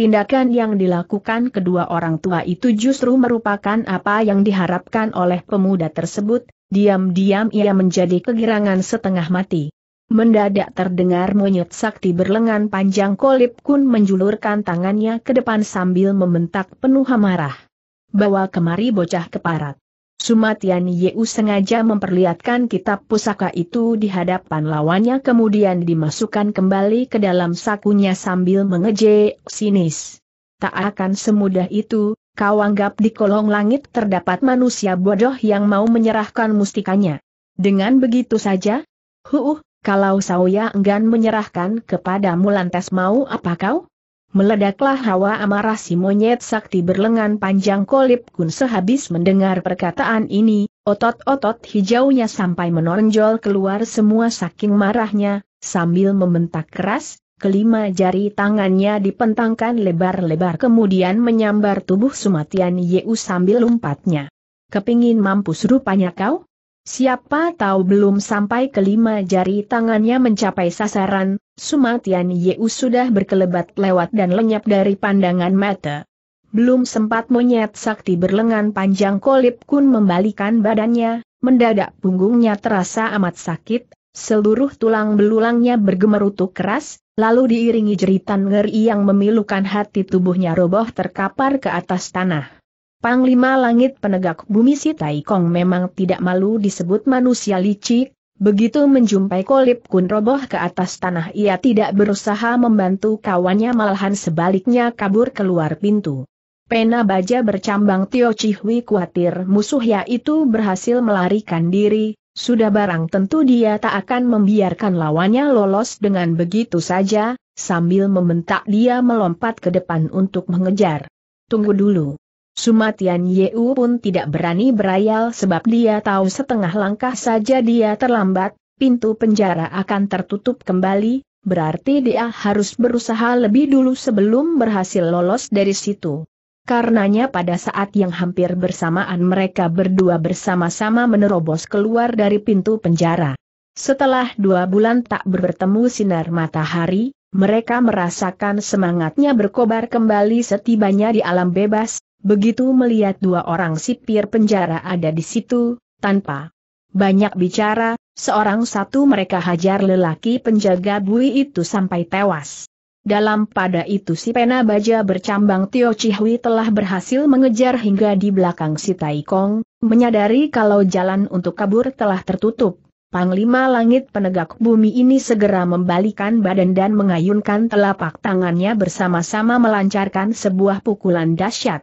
Tindakan yang dilakukan kedua orang tua itu justru merupakan apa yang diharapkan oleh pemuda tersebut, diam-diam ia menjadi kegirangan setengah mati. Mendadak terdengar monyet sakti berlengan panjang Kolip Kun menjulurkan tangannya ke depan sambil membentak penuh amarah. Bawa kemari bocah keparat. Sumatian Yeu sengaja memperlihatkan kitab pusaka itu di hadapan lawannya kemudian dimasukkan kembali ke dalam sakunya sambil mengejek sinis. Tak akan semudah itu, kau anggap di kolong langit terdapat manusia bodoh yang mau menyerahkan mustikanya. Dengan begitu saja? Huh, kalau Sauya enggan menyerahkan kepadamu lantas mau apa kau? Meledaklah hawa amarah si monyet sakti berlengan panjang Kolip Kun sehabis mendengar perkataan ini, otot-otot hijaunya sampai menonjol keluar semua saking marahnya, sambil membentak keras, kelima jari tangannya dipentangkan lebar-lebar kemudian menyambar tubuh Sumatian Yeu sambil lompatnya. Kepingin mampus rupanya kau? Siapa tahu belum sampai kelima jari tangannya mencapai sasaran, Sumatian Yeu sudah berkelebat lewat dan lenyap dari pandangan mata. Belum sempat monyet sakti berlengan panjang kolip kun membalikan badannya, mendadak punggungnya terasa amat sakit, seluruh tulang belulangnya bergemerutuk keras, lalu diiringi jeritan ngeri yang memilukan hati tubuhnya roboh terkapar ke atas tanah. Panglima Langit Penegak Bumi si Tai Kong memang tidak malu disebut manusia licik, Begitu menjumpai Kolip Kun roboh ke atas tanah ia tidak berusaha membantu kawannya malahan sebaliknya kabur keluar pintu. Pena baja bercambang Tio Chihui khawatir musuh yaitu berhasil melarikan diri, sudah barang tentu dia tak akan membiarkan lawannya lolos dengan begitu saja, sambil membentak dia melompat ke depan untuk mengejar. Tunggu dulu. Sumatian Yeu pun tidak berani berayal sebab dia tahu setengah langkah saja dia terlambat, pintu penjara akan tertutup kembali, berarti dia harus berusaha lebih dulu sebelum berhasil lolos dari situ. Karenanya pada saat yang hampir bersamaan mereka berdua bersama-sama menerobos keluar dari pintu penjara. Setelah dua bulan tak bertemu sinar matahari, mereka merasakan semangatnya berkobar kembali setibanya di alam bebas, Begitu melihat dua orang sipir penjara ada di situ, tanpa banyak bicara, seorang satu mereka hajar lelaki penjaga bui itu sampai tewas. Dalam pada itu si pena baja bercambang Tio Chihui telah berhasil mengejar hingga di belakang si Taikong, menyadari kalau jalan untuk kabur telah tertutup. Panglima langit penegak bumi ini segera membalikan badan dan mengayunkan telapak tangannya bersama-sama melancarkan sebuah pukulan dahsyat.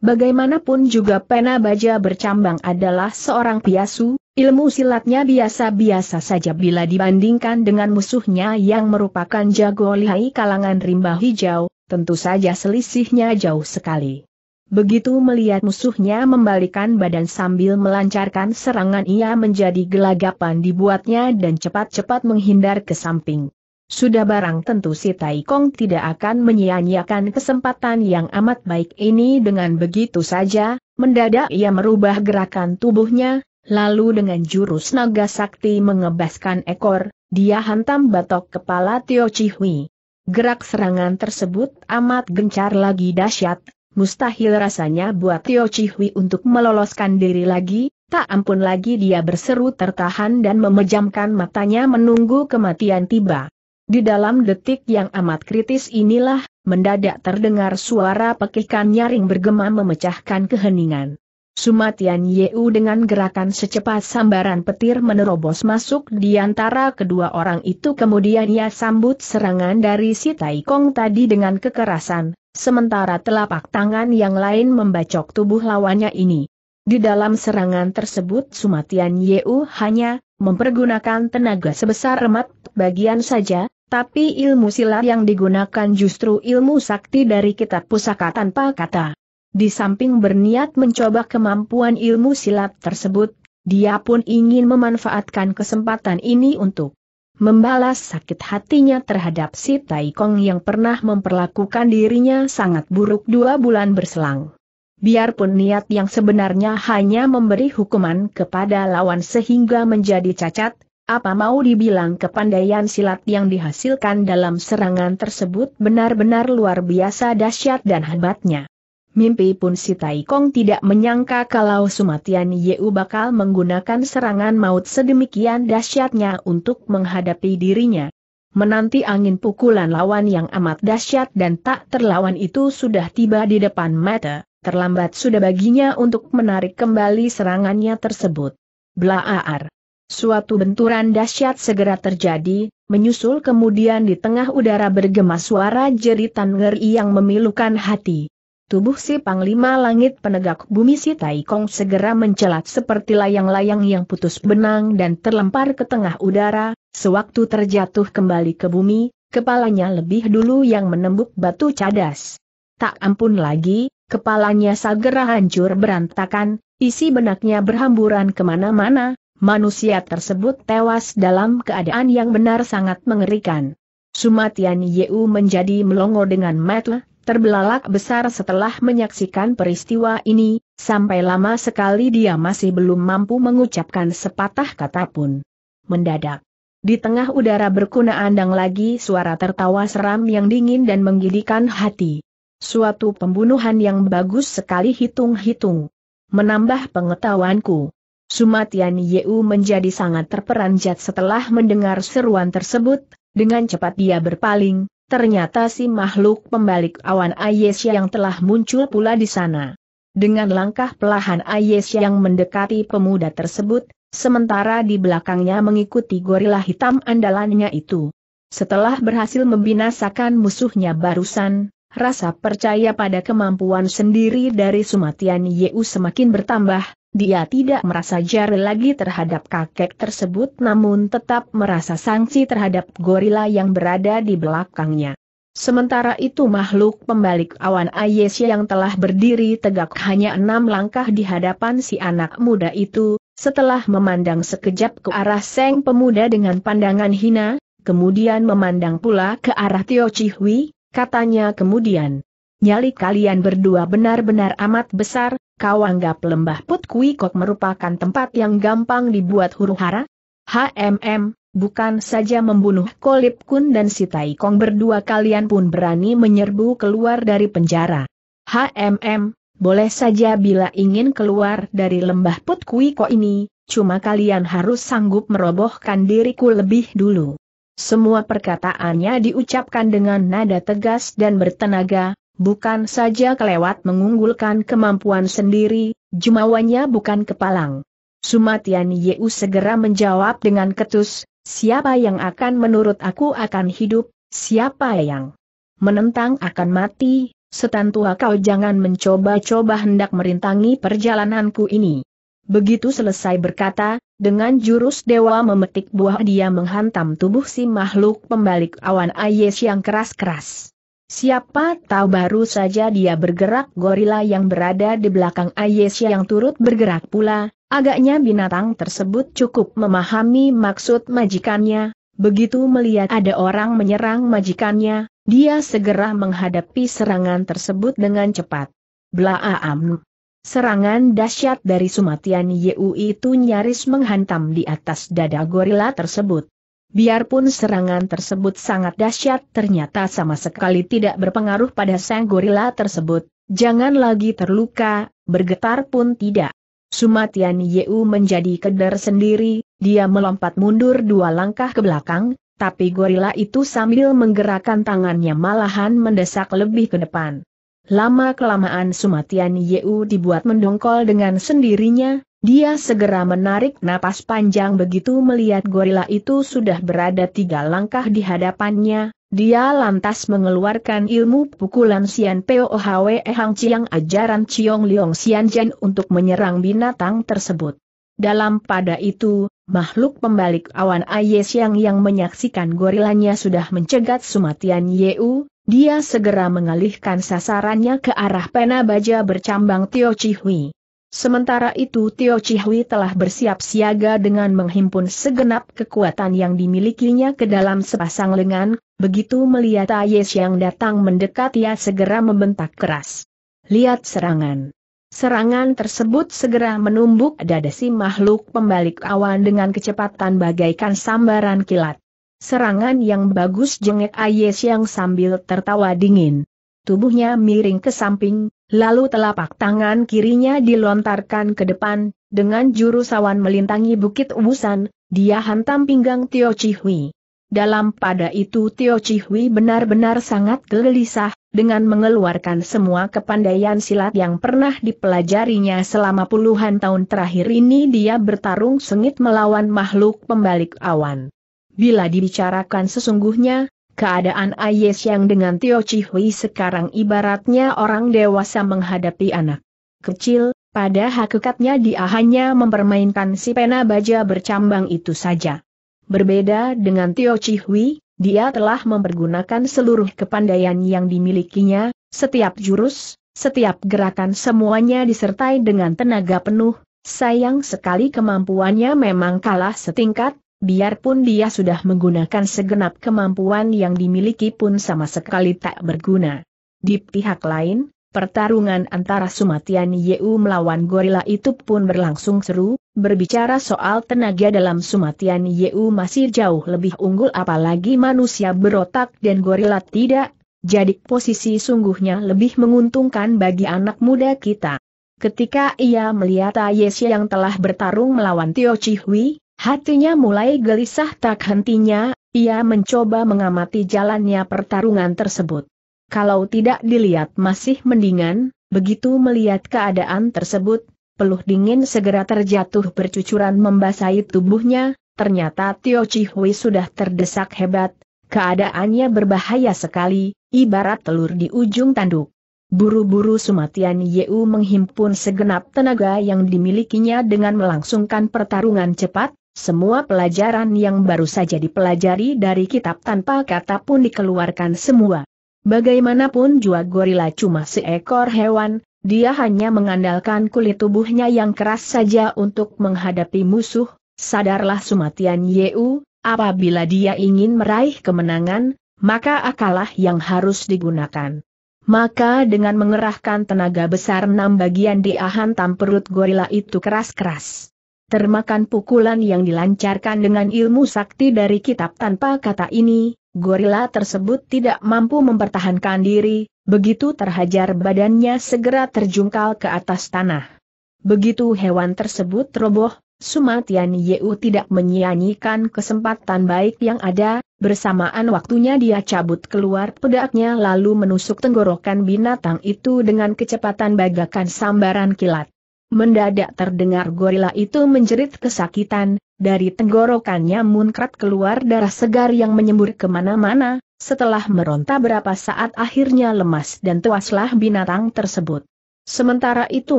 Bagaimanapun juga Pena Baja bercambang adalah seorang piasu, ilmu silatnya biasa-biasa saja bila dibandingkan dengan musuhnya yang merupakan jago lihai kalangan rimba hijau, tentu saja selisihnya jauh sekali. Begitu melihat musuhnya membalikan badan sambil melancarkan serangan ia menjadi gelagapan dibuatnya dan cepat-cepat menghindar ke samping. Sudah barang tentu si Kong tidak akan menyia-nyiakan kesempatan yang amat baik ini dengan begitu saja, mendadak ia merubah gerakan tubuhnya, lalu dengan jurus naga sakti mengebaskan ekor, dia hantam batok kepala Tio Hui. Gerak serangan tersebut amat gencar lagi dahsyat, mustahil rasanya buat Tio Hui untuk meloloskan diri lagi, Tak ampun lagi dia berseru tertahan dan memejamkan matanya menunggu kematian tiba. Di dalam detik yang amat kritis inilah, mendadak terdengar suara pekikan nyaring bergema memecahkan keheningan. Sumatian Yeu dengan gerakan secepat sambaran petir menerobos masuk di antara kedua orang itu kemudian ia sambut serangan dari si Taikong tadi dengan kekerasan, sementara telapak tangan yang lain membacok tubuh lawannya ini. Di dalam serangan tersebut Sumatian Yeu hanya mempergunakan tenaga sebesar remat bagian saja, tapi ilmu silat yang digunakan justru ilmu sakti dari kitab pusaka tanpa kata. Di samping berniat mencoba kemampuan ilmu silat tersebut, dia pun ingin memanfaatkan kesempatan ini untuk membalas sakit hatinya terhadap si Taikong yang pernah memperlakukan dirinya sangat buruk dua bulan berselang. Biarpun niat yang sebenarnya hanya memberi hukuman kepada lawan sehingga menjadi cacat, apa mau dibilang kepandaian silat yang dihasilkan dalam serangan tersebut benar-benar luar biasa dahsyat dan hebatnya. Mimpi pun si Taikong tidak menyangka kalau Sumatian Yeu bakal menggunakan serangan maut sedemikian dahsyatnya untuk menghadapi dirinya. Menanti angin pukulan lawan yang amat dahsyat dan tak terlawan itu sudah tiba di depan mata, terlambat sudah baginya untuk menarik kembali serangannya tersebut. Blaar. Suatu benturan dahsyat segera terjadi, menyusul kemudian di tengah udara bergema suara jeritan ngeri yang memilukan hati. Tubuh si Panglima Langit penegak bumi si Taikong segera mencelat seperti layang-layang yang putus benang dan terlempar ke tengah udara, sewaktu terjatuh kembali ke bumi, kepalanya lebih dulu yang menembuk batu cadas. Tak ampun lagi, kepalanya segera hancur berantakan, isi benaknya berhamburan kemana-mana, manusia tersebut tewas dalam keadaan yang benar sangat mengerikan. Sumatian Yeu menjadi melongo dengan mata, terbelalak besar setelah menyaksikan peristiwa ini, sampai lama sekali dia masih belum mampu mengucapkan sepatah kata pun. Mendadak. Di tengah udara berkuna andang lagi suara tertawa seram yang dingin dan menggidikan hati. Suatu pembunuhan yang bagus sekali hitung-hitung. Menambah pengetahuanku, Sumatian Yeu menjadi sangat terperanjat setelah mendengar seruan tersebut, dengan cepat dia berpaling, ternyata si makhluk pembalik awan Ayesha yang telah muncul pula di sana. Dengan langkah pelahan Ayesha yang mendekati pemuda tersebut, sementara di belakangnya mengikuti gorila hitam andalannya itu. Setelah berhasil membinasakan musuhnya barusan, rasa percaya pada kemampuan sendiri dari Sumatian Yeu semakin bertambah, dia tidak merasa jari lagi terhadap kakek tersebut namun tetap merasa sanksi terhadap gorila yang berada di belakangnya. Sementara itu makhluk pembalik awan Ayesha yang telah berdiri tegak hanya enam langkah di hadapan si anak muda itu, setelah memandang sekejap ke arah Seng Pemuda dengan pandangan hina, kemudian memandang pula ke arah Tio Chihui, katanya kemudian. Nyali kalian berdua benar-benar amat besar, kau anggap lembah Put Kok merupakan tempat yang gampang dibuat huru hara? HMM, bukan saja membunuh Kolip Kun dan si Tai Kong berdua kalian pun berani menyerbu keluar dari penjara. HMM, boleh saja bila ingin keluar dari lembah Put Kok ini, cuma kalian harus sanggup merobohkan diriku lebih dulu. Semua perkataannya diucapkan dengan nada tegas dan bertenaga, bukan saja kelewat mengunggulkan kemampuan sendiri, jumawanya bukan kepalang. Sumatian Yeu segera menjawab dengan ketus, siapa yang akan menurut aku akan hidup, siapa yang menentang akan mati, setan tua kau jangan mencoba-coba hendak merintangi perjalananku ini. Begitu selesai berkata, dengan jurus dewa memetik buah dia menghantam tubuh si makhluk pembalik awan Ayes yang keras-keras. Siapa tahu baru saja dia bergerak gorila yang berada di belakang Ayesha yang turut bergerak pula, agaknya binatang tersebut cukup memahami maksud majikannya, begitu melihat ada orang menyerang majikannya, dia segera menghadapi serangan tersebut dengan cepat. Blaaam. Serangan dahsyat dari Sumatian Yui itu nyaris menghantam di atas dada gorila tersebut. Biarpun serangan tersebut sangat dahsyat ternyata sama sekali tidak berpengaruh pada sang gorila tersebut, jangan lagi terluka, bergetar pun tidak. Sumatian Yeu menjadi keder sendiri, dia melompat mundur dua langkah ke belakang, tapi gorila itu sambil menggerakkan tangannya malahan mendesak lebih ke depan. Lama-kelamaan Sumatian Yeu dibuat mendongkol dengan sendirinya, dia segera menarik napas panjang begitu melihat gorila itu sudah berada tiga langkah di hadapannya, dia lantas mengeluarkan ilmu pukulan Sian Peo Hwe Hang Chiang ajaran Chiong Liong Sian Jen untuk menyerang binatang tersebut. Dalam pada itu, makhluk pembalik awan Aye Siang yang menyaksikan gorilanya sudah mencegat sumatian Yeu, dia segera mengalihkan sasarannya ke arah pena baja bercambang Tio Chi Hui. Sementara itu Tio Chihui telah bersiap siaga dengan menghimpun segenap kekuatan yang dimilikinya ke dalam sepasang lengan, begitu melihat Ayes yang datang mendekat ia segera membentak keras. Lihat serangan. Serangan tersebut segera menumbuk dada si makhluk pembalik awan dengan kecepatan bagaikan sambaran kilat. Serangan yang bagus jengek Ayes yang sambil tertawa dingin. Tubuhnya miring ke samping, Lalu telapak tangan kirinya dilontarkan ke depan, dengan jurus awan melintangi bukit ubusan, dia hantam pinggang Tio Chihui. Dalam pada itu Tio Chihui benar-benar sangat gelisah, dengan mengeluarkan semua kepandaian silat yang pernah dipelajarinya selama puluhan tahun terakhir ini dia bertarung sengit melawan makhluk pembalik awan. Bila dibicarakan sesungguhnya, Keadaan Ayes yang dengan Tio Chihui sekarang ibaratnya orang dewasa menghadapi anak kecil, pada hakikatnya dia hanya mempermainkan si pena baja bercambang itu saja. Berbeda dengan Tio Chihui, dia telah mempergunakan seluruh kepandaian yang dimilikinya, setiap jurus, setiap gerakan semuanya disertai dengan tenaga penuh, sayang sekali kemampuannya memang kalah setingkat, biarpun dia sudah menggunakan segenap kemampuan yang dimiliki pun sama sekali tak berguna. Di pihak lain, pertarungan antara Sumatian Yeu melawan gorila itu pun berlangsung seru, berbicara soal tenaga dalam Sumatian Yeu masih jauh lebih unggul apalagi manusia berotak dan gorila tidak, jadi posisi sungguhnya lebih menguntungkan bagi anak muda kita. Ketika ia melihat Ayesha yang telah bertarung melawan Tio Chihui, Hatinya mulai gelisah tak hentinya, ia mencoba mengamati jalannya pertarungan tersebut. Kalau tidak dilihat masih mendingan, begitu melihat keadaan tersebut, peluh dingin segera terjatuh bercucuran membasahi tubuhnya, ternyata Tio Chihui sudah terdesak hebat, keadaannya berbahaya sekali, ibarat telur di ujung tanduk. Buru-buru Sumatian Yeu menghimpun segenap tenaga yang dimilikinya dengan melangsungkan pertarungan cepat, semua pelajaran yang baru saja dipelajari dari kitab tanpa kata pun dikeluarkan semua. Bagaimanapun jua gorila cuma seekor hewan, dia hanya mengandalkan kulit tubuhnya yang keras saja untuk menghadapi musuh, sadarlah Sumatian Yeu, apabila dia ingin meraih kemenangan, maka akalah yang harus digunakan. Maka dengan mengerahkan tenaga besar enam bagian dia hantam perut gorila itu keras-keras termakan pukulan yang dilancarkan dengan ilmu sakti dari kitab tanpa kata ini, gorila tersebut tidak mampu mempertahankan diri, begitu terhajar badannya segera terjungkal ke atas tanah. Begitu hewan tersebut roboh, Sumatian Yeu tidak menyianyikan kesempatan baik yang ada, bersamaan waktunya dia cabut keluar pedaknya lalu menusuk tenggorokan binatang itu dengan kecepatan bagaikan sambaran kilat. Mendadak terdengar gorila itu menjerit kesakitan, dari tenggorokannya munkrat keluar darah segar yang menyembur kemana-mana, setelah meronta berapa saat akhirnya lemas dan tuaslah binatang tersebut. Sementara itu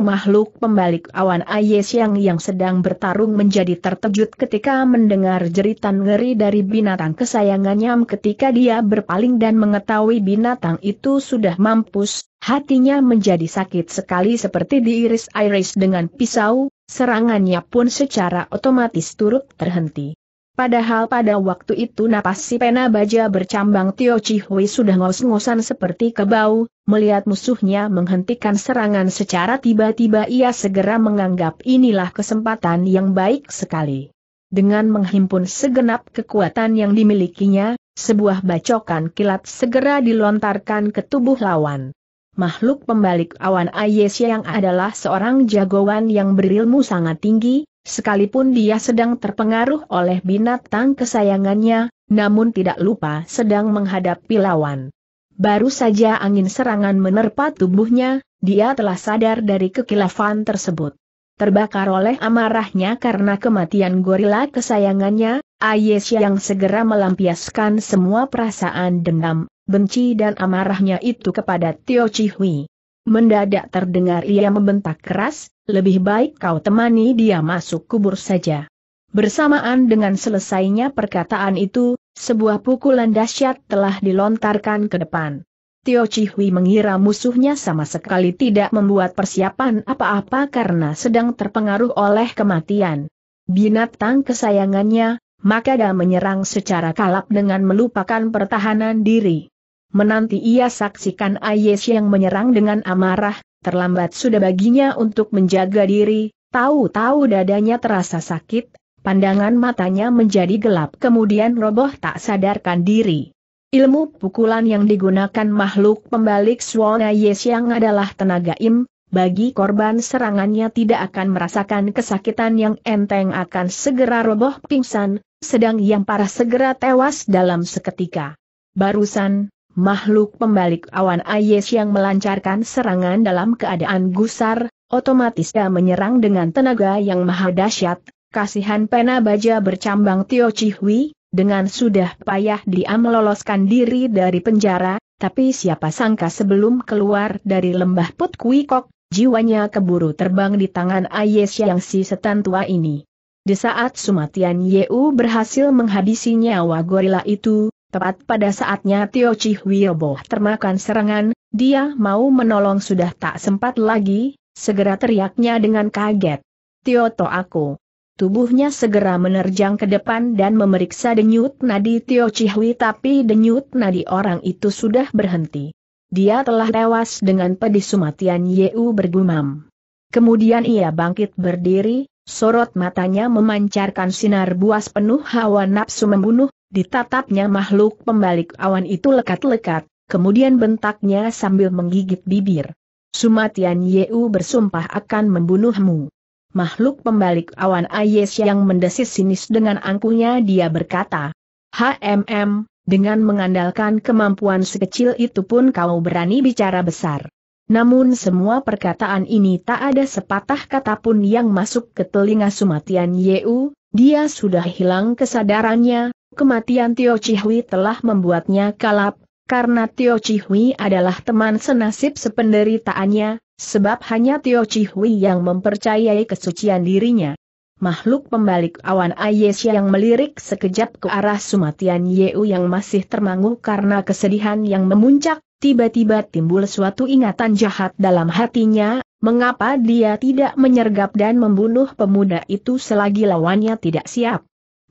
makhluk pembalik awan Ayes yang yang sedang bertarung menjadi terkejut ketika mendengar jeritan ngeri dari binatang kesayangannya ketika dia berpaling dan mengetahui binatang itu sudah mampus, hatinya menjadi sakit sekali seperti diiris-iris dengan pisau, serangannya pun secara otomatis turut terhenti. Padahal pada waktu itu napas si pena baja bercambang Tio Chihui sudah ngos-ngosan seperti kebau, melihat musuhnya menghentikan serangan secara tiba-tiba ia segera menganggap inilah kesempatan yang baik sekali. Dengan menghimpun segenap kekuatan yang dimilikinya, sebuah bacokan kilat segera dilontarkan ke tubuh lawan. Makhluk pembalik awan Ayesia yang adalah seorang jagoan yang berilmu sangat tinggi, Sekalipun dia sedang terpengaruh oleh binatang kesayangannya, namun tidak lupa sedang menghadapi lawan. Baru saja angin serangan menerpa tubuhnya, dia telah sadar dari kekilafan tersebut. Terbakar oleh amarahnya karena kematian gorila kesayangannya, Ayesha yang segera melampiaskan semua perasaan dendam, benci dan amarahnya itu kepada Tio Chihui. Mendadak terdengar ia membentak keras, lebih baik kau temani dia masuk kubur saja. Bersamaan dengan selesainya perkataan itu, sebuah pukulan dahsyat telah dilontarkan ke depan. Tio Chihui mengira musuhnya sama sekali tidak membuat persiapan apa-apa karena sedang terpengaruh oleh kematian. Binatang kesayangannya, maka dia menyerang secara kalap dengan melupakan pertahanan diri menanti ia saksikan Ayes yang menyerang dengan amarah, terlambat sudah baginya untuk menjaga diri, tahu-tahu dadanya terasa sakit, pandangan matanya menjadi gelap kemudian roboh tak sadarkan diri. Ilmu pukulan yang digunakan makhluk pembalik Suona Ayes yang adalah tenaga im, bagi korban serangannya tidak akan merasakan kesakitan yang enteng akan segera roboh pingsan, sedang yang parah segera tewas dalam seketika. Barusan, makhluk pembalik awan Ayes yang melancarkan serangan dalam keadaan gusar, otomatis dia menyerang dengan tenaga yang maha dahsyat. Kasihan pena baja bercambang Tio Chihui, dengan sudah payah dia meloloskan diri dari penjara, tapi siapa sangka sebelum keluar dari lembah Put Kok, jiwanya keburu terbang di tangan Ayes yang si setan tua ini. Di saat Sumatian Yeu berhasil menghabisi nyawa gorila itu, Tepat pada saatnya Tio Chihwiobo termakan serangan, dia mau menolong sudah tak sempat lagi, segera teriaknya dengan kaget. Tio to aku. Tubuhnya segera menerjang ke depan dan memeriksa denyut nadi Tio Chihwi tapi denyut nadi orang itu sudah berhenti. Dia telah tewas dengan pedih sumatian Yeu bergumam. Kemudian ia bangkit berdiri, sorot matanya memancarkan sinar buas penuh hawa nafsu membunuh, Ditatapnya makhluk pembalik awan itu lekat-lekat, kemudian bentaknya sambil menggigit bibir. Sumatian Yeu bersumpah akan membunuhmu. Makhluk pembalik awan Ayes yang mendesis sinis dengan angkuhnya dia berkata, HMM, dengan mengandalkan kemampuan sekecil itu pun kau berani bicara besar. Namun semua perkataan ini tak ada sepatah kata pun yang masuk ke telinga Sumatian Yeu, dia sudah hilang kesadarannya, kematian Tio Chihui telah membuatnya kalap, karena Tio Chihui adalah teman senasib sependeritaannya, sebab hanya Tio Chihui yang mempercayai kesucian dirinya. Makhluk pembalik awan Ayesha yang melirik sekejap ke arah sumatian Yeu yang masih termangu karena kesedihan yang memuncak, tiba-tiba timbul suatu ingatan jahat dalam hatinya, Mengapa dia tidak menyergap dan membunuh pemuda itu selagi lawannya tidak siap?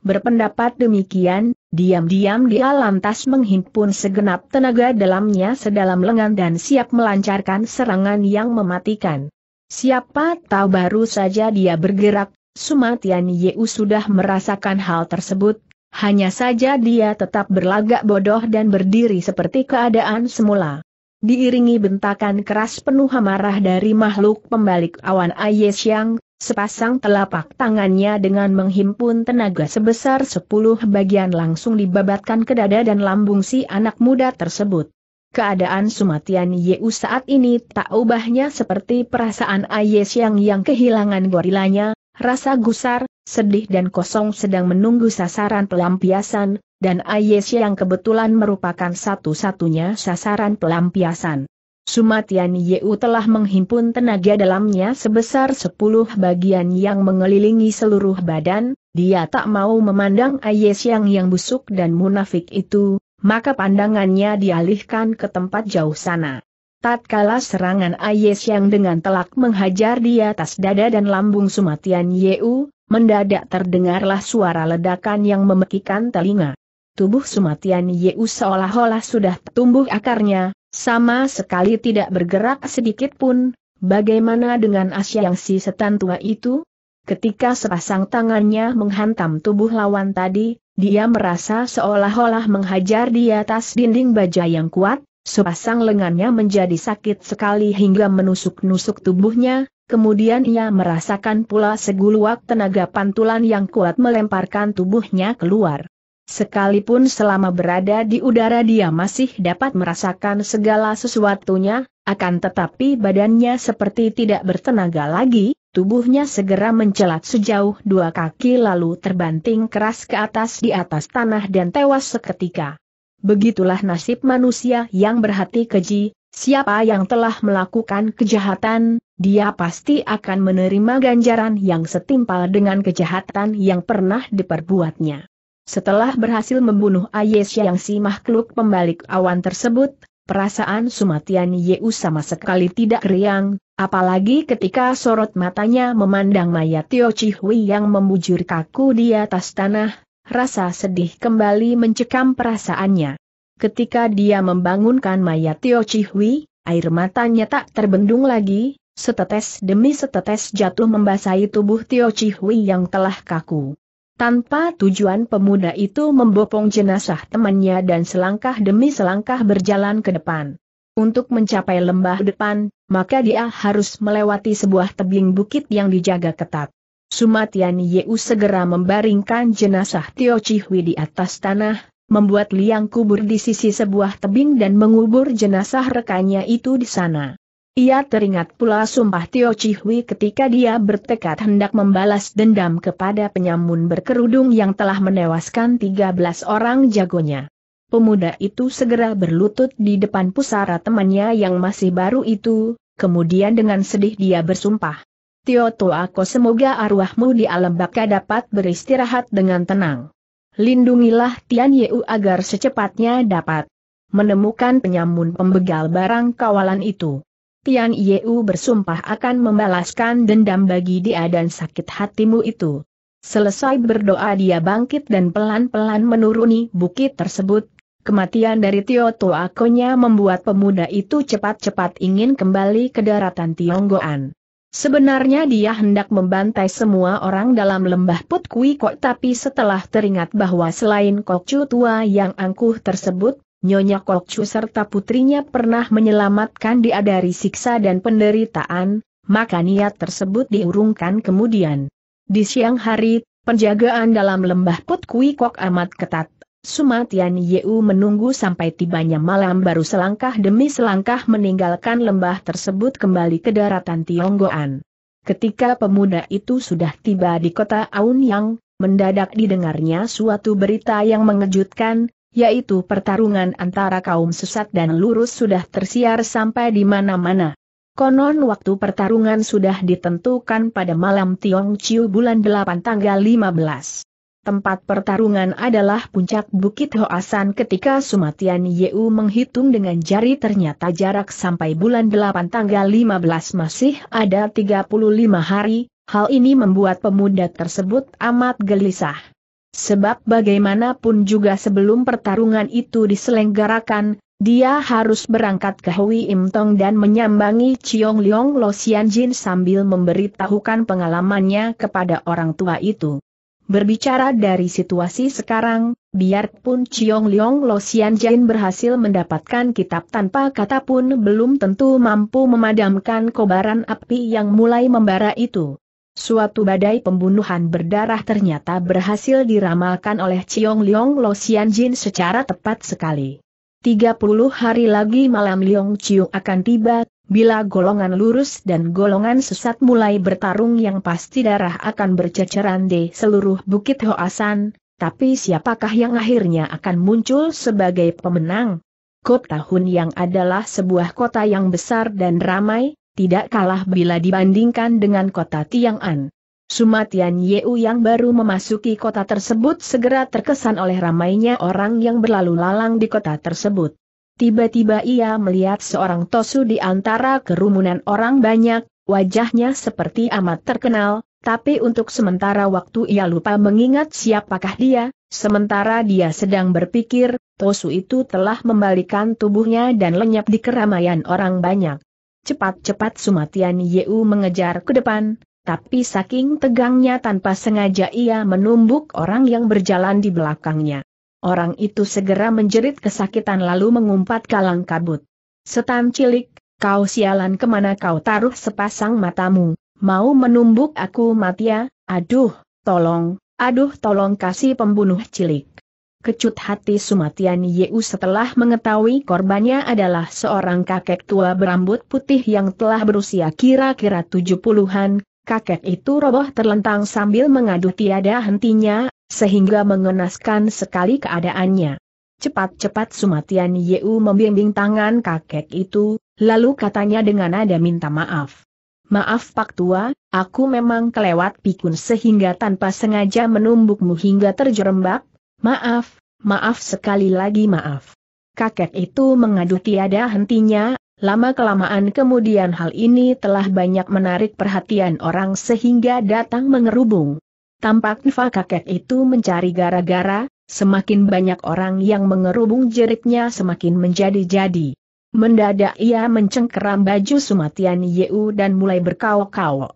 Berpendapat demikian, diam-diam dia lantas menghimpun segenap tenaga dalamnya sedalam lengan dan siap melancarkan serangan yang mematikan. Siapa tahu baru saja dia bergerak, Sumatian Yeu sudah merasakan hal tersebut, hanya saja dia tetap berlagak bodoh dan berdiri seperti keadaan semula diiringi bentakan keras penuh amarah dari makhluk pembalik awan Aye yang sepasang telapak tangannya dengan menghimpun tenaga sebesar sepuluh bagian langsung dibabatkan ke dada dan lambung si anak muda tersebut. Keadaan Sumatian Yeu saat ini tak ubahnya seperti perasaan Aye yang kehilangan gorilanya, rasa gusar, sedih dan kosong sedang menunggu sasaran pelampiasan, dan Ayes yang kebetulan merupakan satu-satunya sasaran pelampiasan. Sumatian Yeu telah menghimpun tenaga dalamnya sebesar sepuluh bagian yang mengelilingi seluruh badan, dia tak mau memandang Ayes yang, yang busuk dan munafik itu, maka pandangannya dialihkan ke tempat jauh sana. Tatkala serangan Ayes yang dengan telak menghajar di atas dada dan lambung Sumatian Yeu, Mendadak terdengarlah suara ledakan yang memekikan telinga. Tubuh Sumatian Yeu seolah-olah sudah tumbuh akarnya, sama sekali tidak bergerak sedikit pun. Bagaimana dengan Asia yang si setan tua itu? Ketika sepasang tangannya menghantam tubuh lawan tadi, dia merasa seolah-olah menghajar di atas dinding baja yang kuat, sepasang lengannya menjadi sakit sekali hingga menusuk-nusuk tubuhnya, Kemudian ia merasakan pula seguluak tenaga pantulan yang kuat melemparkan tubuhnya keluar. Sekalipun selama berada di udara dia masih dapat merasakan segala sesuatunya, akan tetapi badannya seperti tidak bertenaga lagi, tubuhnya segera mencelat sejauh dua kaki lalu terbanting keras ke atas di atas tanah dan tewas seketika. Begitulah nasib manusia yang berhati keji, siapa yang telah melakukan kejahatan, dia pasti akan menerima ganjaran yang setimpal dengan kejahatan yang pernah diperbuatnya. Setelah berhasil membunuh Ayesha yang si makhluk pembalik awan tersebut, perasaan Sumatian Yeu sama sekali tidak riang, apalagi ketika sorot matanya memandang mayat Tio Chihui yang membujur kaku di atas tanah, rasa sedih kembali mencekam perasaannya. Ketika dia membangunkan mayat Tio Chihui, air matanya tak terbendung lagi, Setetes demi setetes jatuh membasahi tubuh Tio Chihui yang telah kaku. Tanpa tujuan pemuda itu membopong jenazah temannya dan selangkah demi selangkah berjalan ke depan. Untuk mencapai lembah depan, maka dia harus melewati sebuah tebing bukit yang dijaga ketat. Sumatian Yeu segera membaringkan jenazah Tio Chihui di atas tanah, membuat liang kubur di sisi sebuah tebing dan mengubur jenazah rekannya itu di sana. Ia teringat pula sumpah Tio Chihui ketika dia bertekad hendak membalas dendam kepada penyamun berkerudung yang telah menewaskan 13 orang jagonya. Pemuda itu segera berlutut di depan pusara temannya yang masih baru itu, kemudian dengan sedih dia bersumpah. Tio Tuako semoga arwahmu di alam baka dapat beristirahat dengan tenang. Lindungilah Tian Yeu agar secepatnya dapat menemukan penyamun pembegal barang kawalan itu. Tian Yeu bersumpah akan membalaskan dendam bagi dia dan sakit hatimu itu. Selesai berdoa dia bangkit dan pelan-pelan menuruni bukit tersebut. Kematian dari Tio Toakonya membuat pemuda itu cepat-cepat ingin kembali ke daratan Tionggoan. Sebenarnya dia hendak membantai semua orang dalam lembah Put Kok tapi setelah teringat bahwa selain Kokcu tua yang angkuh tersebut, Nyonya Kok Chu serta putrinya pernah menyelamatkan dia dari siksa dan penderitaan, maka niat tersebut diurungkan kemudian. Di siang hari, penjagaan dalam lembah Put Kui Kok amat ketat. Sumatian Yeu menunggu sampai tibanya malam baru selangkah demi selangkah meninggalkan lembah tersebut kembali ke daratan Tionggoan. Ketika pemuda itu sudah tiba di kota Aunyang, mendadak didengarnya suatu berita yang mengejutkan, yaitu pertarungan antara kaum sesat dan lurus sudah tersiar sampai di mana-mana. Konon waktu pertarungan sudah ditentukan pada malam Tiong Chiu bulan 8 tanggal 15. Tempat pertarungan adalah puncak Bukit Hoasan ketika Sumatian Yeu menghitung dengan jari ternyata jarak sampai bulan 8 tanggal 15 masih ada 35 hari, hal ini membuat pemuda tersebut amat gelisah. Sebab bagaimanapun juga sebelum pertarungan itu diselenggarakan, dia harus berangkat ke Hui Im Tong dan menyambangi Chiong Leong Lo Xian Jin sambil memberitahukan pengalamannya kepada orang tua itu. Berbicara dari situasi sekarang, biarpun Chiong Leong Lo Xian Jin berhasil mendapatkan kitab tanpa kata pun belum tentu mampu memadamkan kobaran api yang mulai membara itu. Suatu badai pembunuhan berdarah ternyata berhasil diramalkan oleh Chiong Liong Lo Xian Jin secara tepat sekali. 30 hari lagi malam Liong Chiu akan tiba, bila golongan lurus dan golongan sesat mulai bertarung yang pasti darah akan berceceran di seluruh Bukit Hoasan, tapi siapakah yang akhirnya akan muncul sebagai pemenang? Kota Hun yang adalah sebuah kota yang besar dan ramai, tidak kalah bila dibandingkan dengan kota Tiang'an. Sumatian Yeu yang baru memasuki kota tersebut segera terkesan oleh ramainya orang yang berlalu lalang di kota tersebut. Tiba-tiba ia melihat seorang tosu di antara kerumunan orang banyak, wajahnya seperti amat terkenal, tapi untuk sementara waktu ia lupa mengingat siapakah dia, sementara dia sedang berpikir, tosu itu telah membalikan tubuhnya dan lenyap di keramaian orang banyak. Cepat-cepat Sumatian Yeu mengejar ke depan, tapi saking tegangnya tanpa sengaja ia menumbuk orang yang berjalan di belakangnya. Orang itu segera menjerit kesakitan lalu mengumpat kalang kabut. Setan cilik, kau sialan kemana kau taruh sepasang matamu, mau menumbuk aku Matia, aduh, tolong, aduh tolong kasih pembunuh cilik kecut hati Sumatian Yeu setelah mengetahui korbannya adalah seorang kakek tua berambut putih yang telah berusia kira-kira tujuh puluhan, kakek itu roboh terlentang sambil mengadu tiada hentinya, sehingga mengenaskan sekali keadaannya. Cepat-cepat Sumatian Yeu membimbing tangan kakek itu, lalu katanya dengan nada minta maaf. Maaf Pak Tua, aku memang kelewat pikun sehingga tanpa sengaja menumbukmu hingga terjerembak, Maaf, maaf sekali lagi maaf. Kakek itu mengadu tiada hentinya, lama-kelamaan kemudian hal ini telah banyak menarik perhatian orang sehingga datang mengerubung. Tampaknya kakek itu mencari gara-gara, semakin banyak orang yang mengerubung jeritnya semakin menjadi-jadi. Mendadak ia mencengkeram baju Sumatian Yeu dan mulai berkaok-kaok.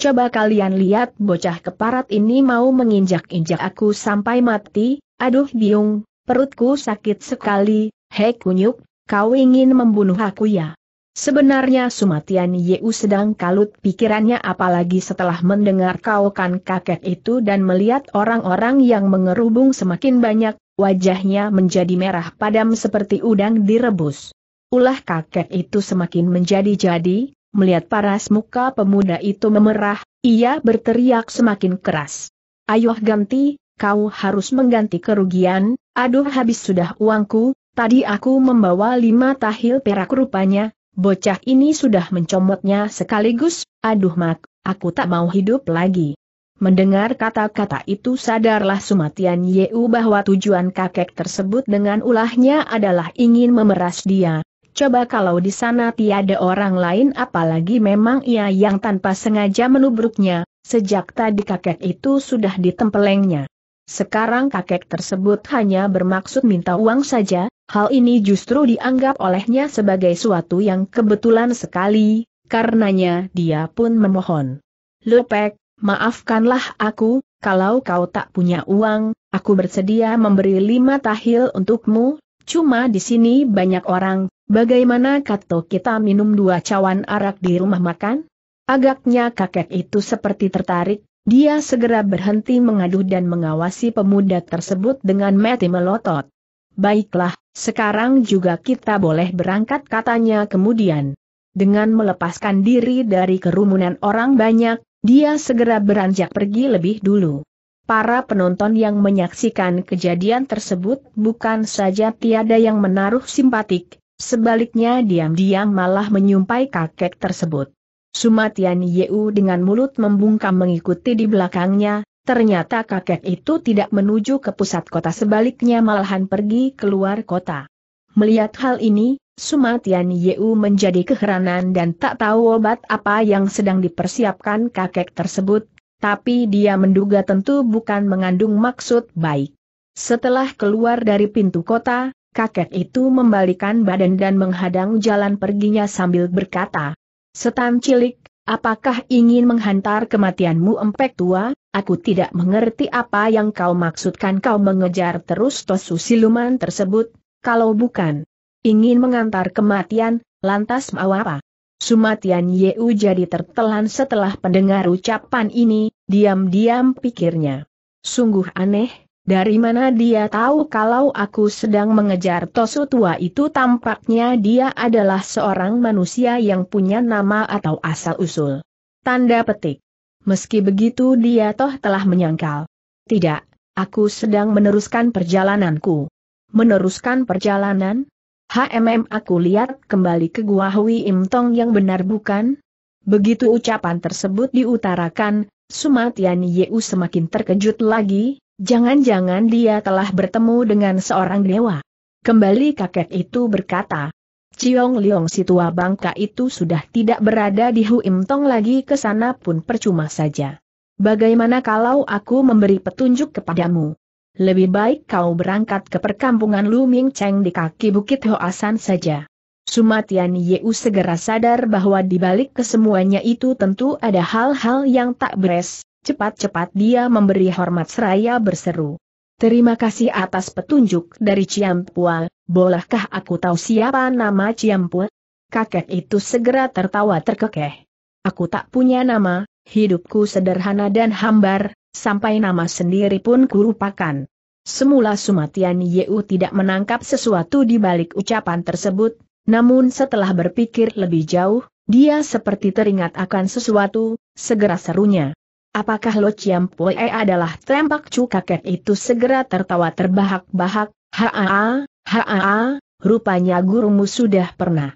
Coba kalian lihat bocah keparat ini mau menginjak-injak aku sampai mati, aduh biung, perutku sakit sekali, hei kunyuk, kau ingin membunuh aku ya? Sebenarnya Sumatian Yeu sedang kalut pikirannya apalagi setelah mendengar kau kan kakek itu dan melihat orang-orang yang mengerubung semakin banyak, wajahnya menjadi merah padam seperti udang direbus. Ulah kakek itu semakin menjadi-jadi, Melihat paras muka pemuda itu memerah, ia berteriak semakin keras. Ayuh ganti, kau harus mengganti kerugian, aduh habis sudah uangku, tadi aku membawa lima tahil perak rupanya, bocah ini sudah mencomotnya sekaligus, aduh mak, aku tak mau hidup lagi. Mendengar kata-kata itu sadarlah Sumatian Yeu bahwa tujuan kakek tersebut dengan ulahnya adalah ingin memeras dia, Coba kalau di sana tiada orang lain apalagi memang ia yang tanpa sengaja menubruknya, sejak tadi kakek itu sudah ditempelengnya. Sekarang kakek tersebut hanya bermaksud minta uang saja, hal ini justru dianggap olehnya sebagai suatu yang kebetulan sekali, karenanya dia pun memohon. Lopek, maafkanlah aku, kalau kau tak punya uang, aku bersedia memberi lima tahil untukmu, cuma di sini banyak orang, Bagaimana kato kita minum dua cawan arak di rumah makan? Agaknya kakek itu seperti tertarik, dia segera berhenti mengaduh dan mengawasi pemuda tersebut dengan mati melotot. Baiklah, sekarang juga kita boleh berangkat katanya kemudian. Dengan melepaskan diri dari kerumunan orang banyak, dia segera beranjak pergi lebih dulu. Para penonton yang menyaksikan kejadian tersebut bukan saja tiada yang menaruh simpatik, Sebaliknya diam-diam malah menyumpai kakek tersebut. Sumatian Yeu dengan mulut membungkam mengikuti di belakangnya, ternyata kakek itu tidak menuju ke pusat kota sebaliknya malahan pergi keluar kota. Melihat hal ini, Sumatian Yeu menjadi keheranan dan tak tahu obat apa yang sedang dipersiapkan kakek tersebut, tapi dia menduga tentu bukan mengandung maksud baik. Setelah keluar dari pintu kota, kakek itu membalikan badan dan menghadang jalan perginya sambil berkata, Setan cilik, apakah ingin menghantar kematianmu empek tua, aku tidak mengerti apa yang kau maksudkan kau mengejar terus tosu siluman tersebut, kalau bukan ingin mengantar kematian, lantas mau apa? Sumatian Yeu jadi tertelan setelah pendengar ucapan ini, diam-diam pikirnya. Sungguh aneh, dari mana dia tahu kalau aku sedang mengejar Tosu tua itu tampaknya dia adalah seorang manusia yang punya nama atau asal-usul. Tanda petik. Meski begitu dia toh telah menyangkal. Tidak, aku sedang meneruskan perjalananku. Meneruskan perjalanan? HMM aku lihat kembali ke Gua Hui Im Tong yang benar bukan? Begitu ucapan tersebut diutarakan, Sumatian Yeu semakin terkejut lagi, Jangan-jangan dia telah bertemu dengan seorang dewa. Kembali kakek itu berkata, Ciong Liong si tua bangka itu sudah tidak berada di Huim Tong lagi ke sana pun percuma saja. Bagaimana kalau aku memberi petunjuk kepadamu? Lebih baik kau berangkat ke perkampungan Lu Ming Cheng di kaki Bukit Hoasan saja. Sumatian Yeu segera sadar bahwa di balik kesemuanya itu tentu ada hal-hal yang tak beres, Cepat-cepat dia memberi hormat seraya berseru. Terima kasih atas petunjuk dari Ciampua, bolehkah aku tahu siapa nama Ciampua? Kakek itu segera tertawa terkekeh. Aku tak punya nama, hidupku sederhana dan hambar, sampai nama sendiri pun kulupakan. Semula Sumatian Yeu tidak menangkap sesuatu di balik ucapan tersebut, namun setelah berpikir lebih jauh, dia seperti teringat akan sesuatu, segera serunya. Apakah Lo Chiam Pue adalah tembak cu kakek itu segera tertawa terbahak-bahak, haa, haa, rupanya gurumu sudah pernah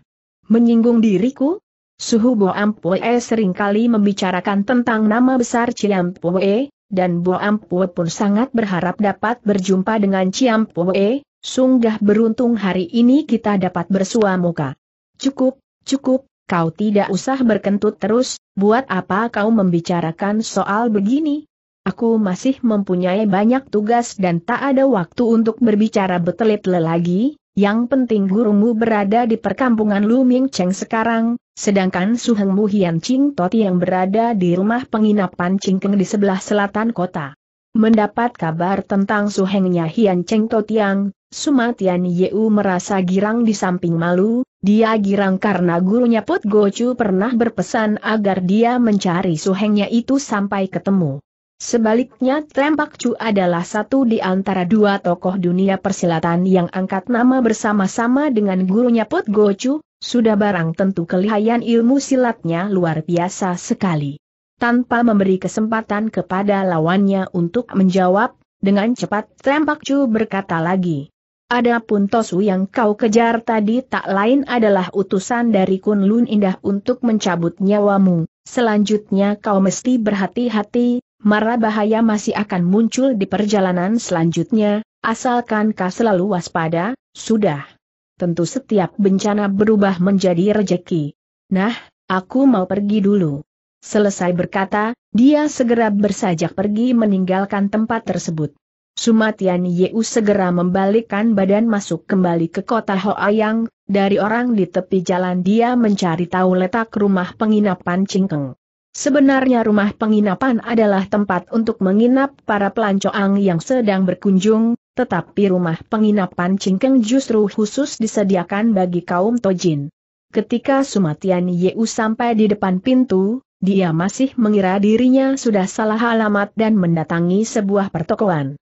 menyinggung diriku? Suhu Boam Pue seringkali membicarakan tentang nama besar Chiam Pue, dan Boam Pue pun sangat berharap dapat berjumpa dengan Chiam Pue, sungguh beruntung hari ini kita dapat bersua muka. Cukup, cukup, kau tidak usah berkentut terus, Buat apa kau membicarakan soal begini? Aku masih mempunyai banyak tugas dan tak ada waktu untuk berbicara betelit lagi. yang penting gurumu berada di perkampungan Lu Cheng sekarang, sedangkan Su Heng Mu Hian Ching Toti yang berada di rumah penginapan Keng di sebelah selatan kota. Mendapat kabar tentang Su Hengnya Hian Cheng yang. Sumatian Yeu merasa girang di samping malu, dia girang karena gurunya Put Gochu pernah berpesan agar dia mencari suhengnya itu sampai ketemu. Sebaliknya Tempak Chu adalah satu di antara dua tokoh dunia persilatan yang angkat nama bersama-sama dengan gurunya Put Gochu. sudah barang tentu kelihayan ilmu silatnya luar biasa sekali. Tanpa memberi kesempatan kepada lawannya untuk menjawab, dengan cepat Tempak Chu berkata lagi. Adapun Tosu yang kau kejar tadi tak lain adalah utusan dari Kunlun Indah untuk mencabut nyawamu. Selanjutnya kau mesti berhati-hati, marah bahaya masih akan muncul di perjalanan selanjutnya, asalkan kau selalu waspada, sudah. Tentu setiap bencana berubah menjadi rejeki. Nah, aku mau pergi dulu. Selesai berkata, dia segera bersajak pergi meninggalkan tempat tersebut. Sumatian Yeu segera membalikkan badan masuk kembali ke kota Hoayang, dari orang di tepi jalan dia mencari tahu letak rumah penginapan Cingkeng. Sebenarnya rumah penginapan adalah tempat untuk menginap para pelancong yang sedang berkunjung, tetapi rumah penginapan Cingkeng justru khusus disediakan bagi kaum Tojin. Ketika Sumatian Yeu sampai di depan pintu, dia masih mengira dirinya sudah salah alamat dan mendatangi sebuah pertokoan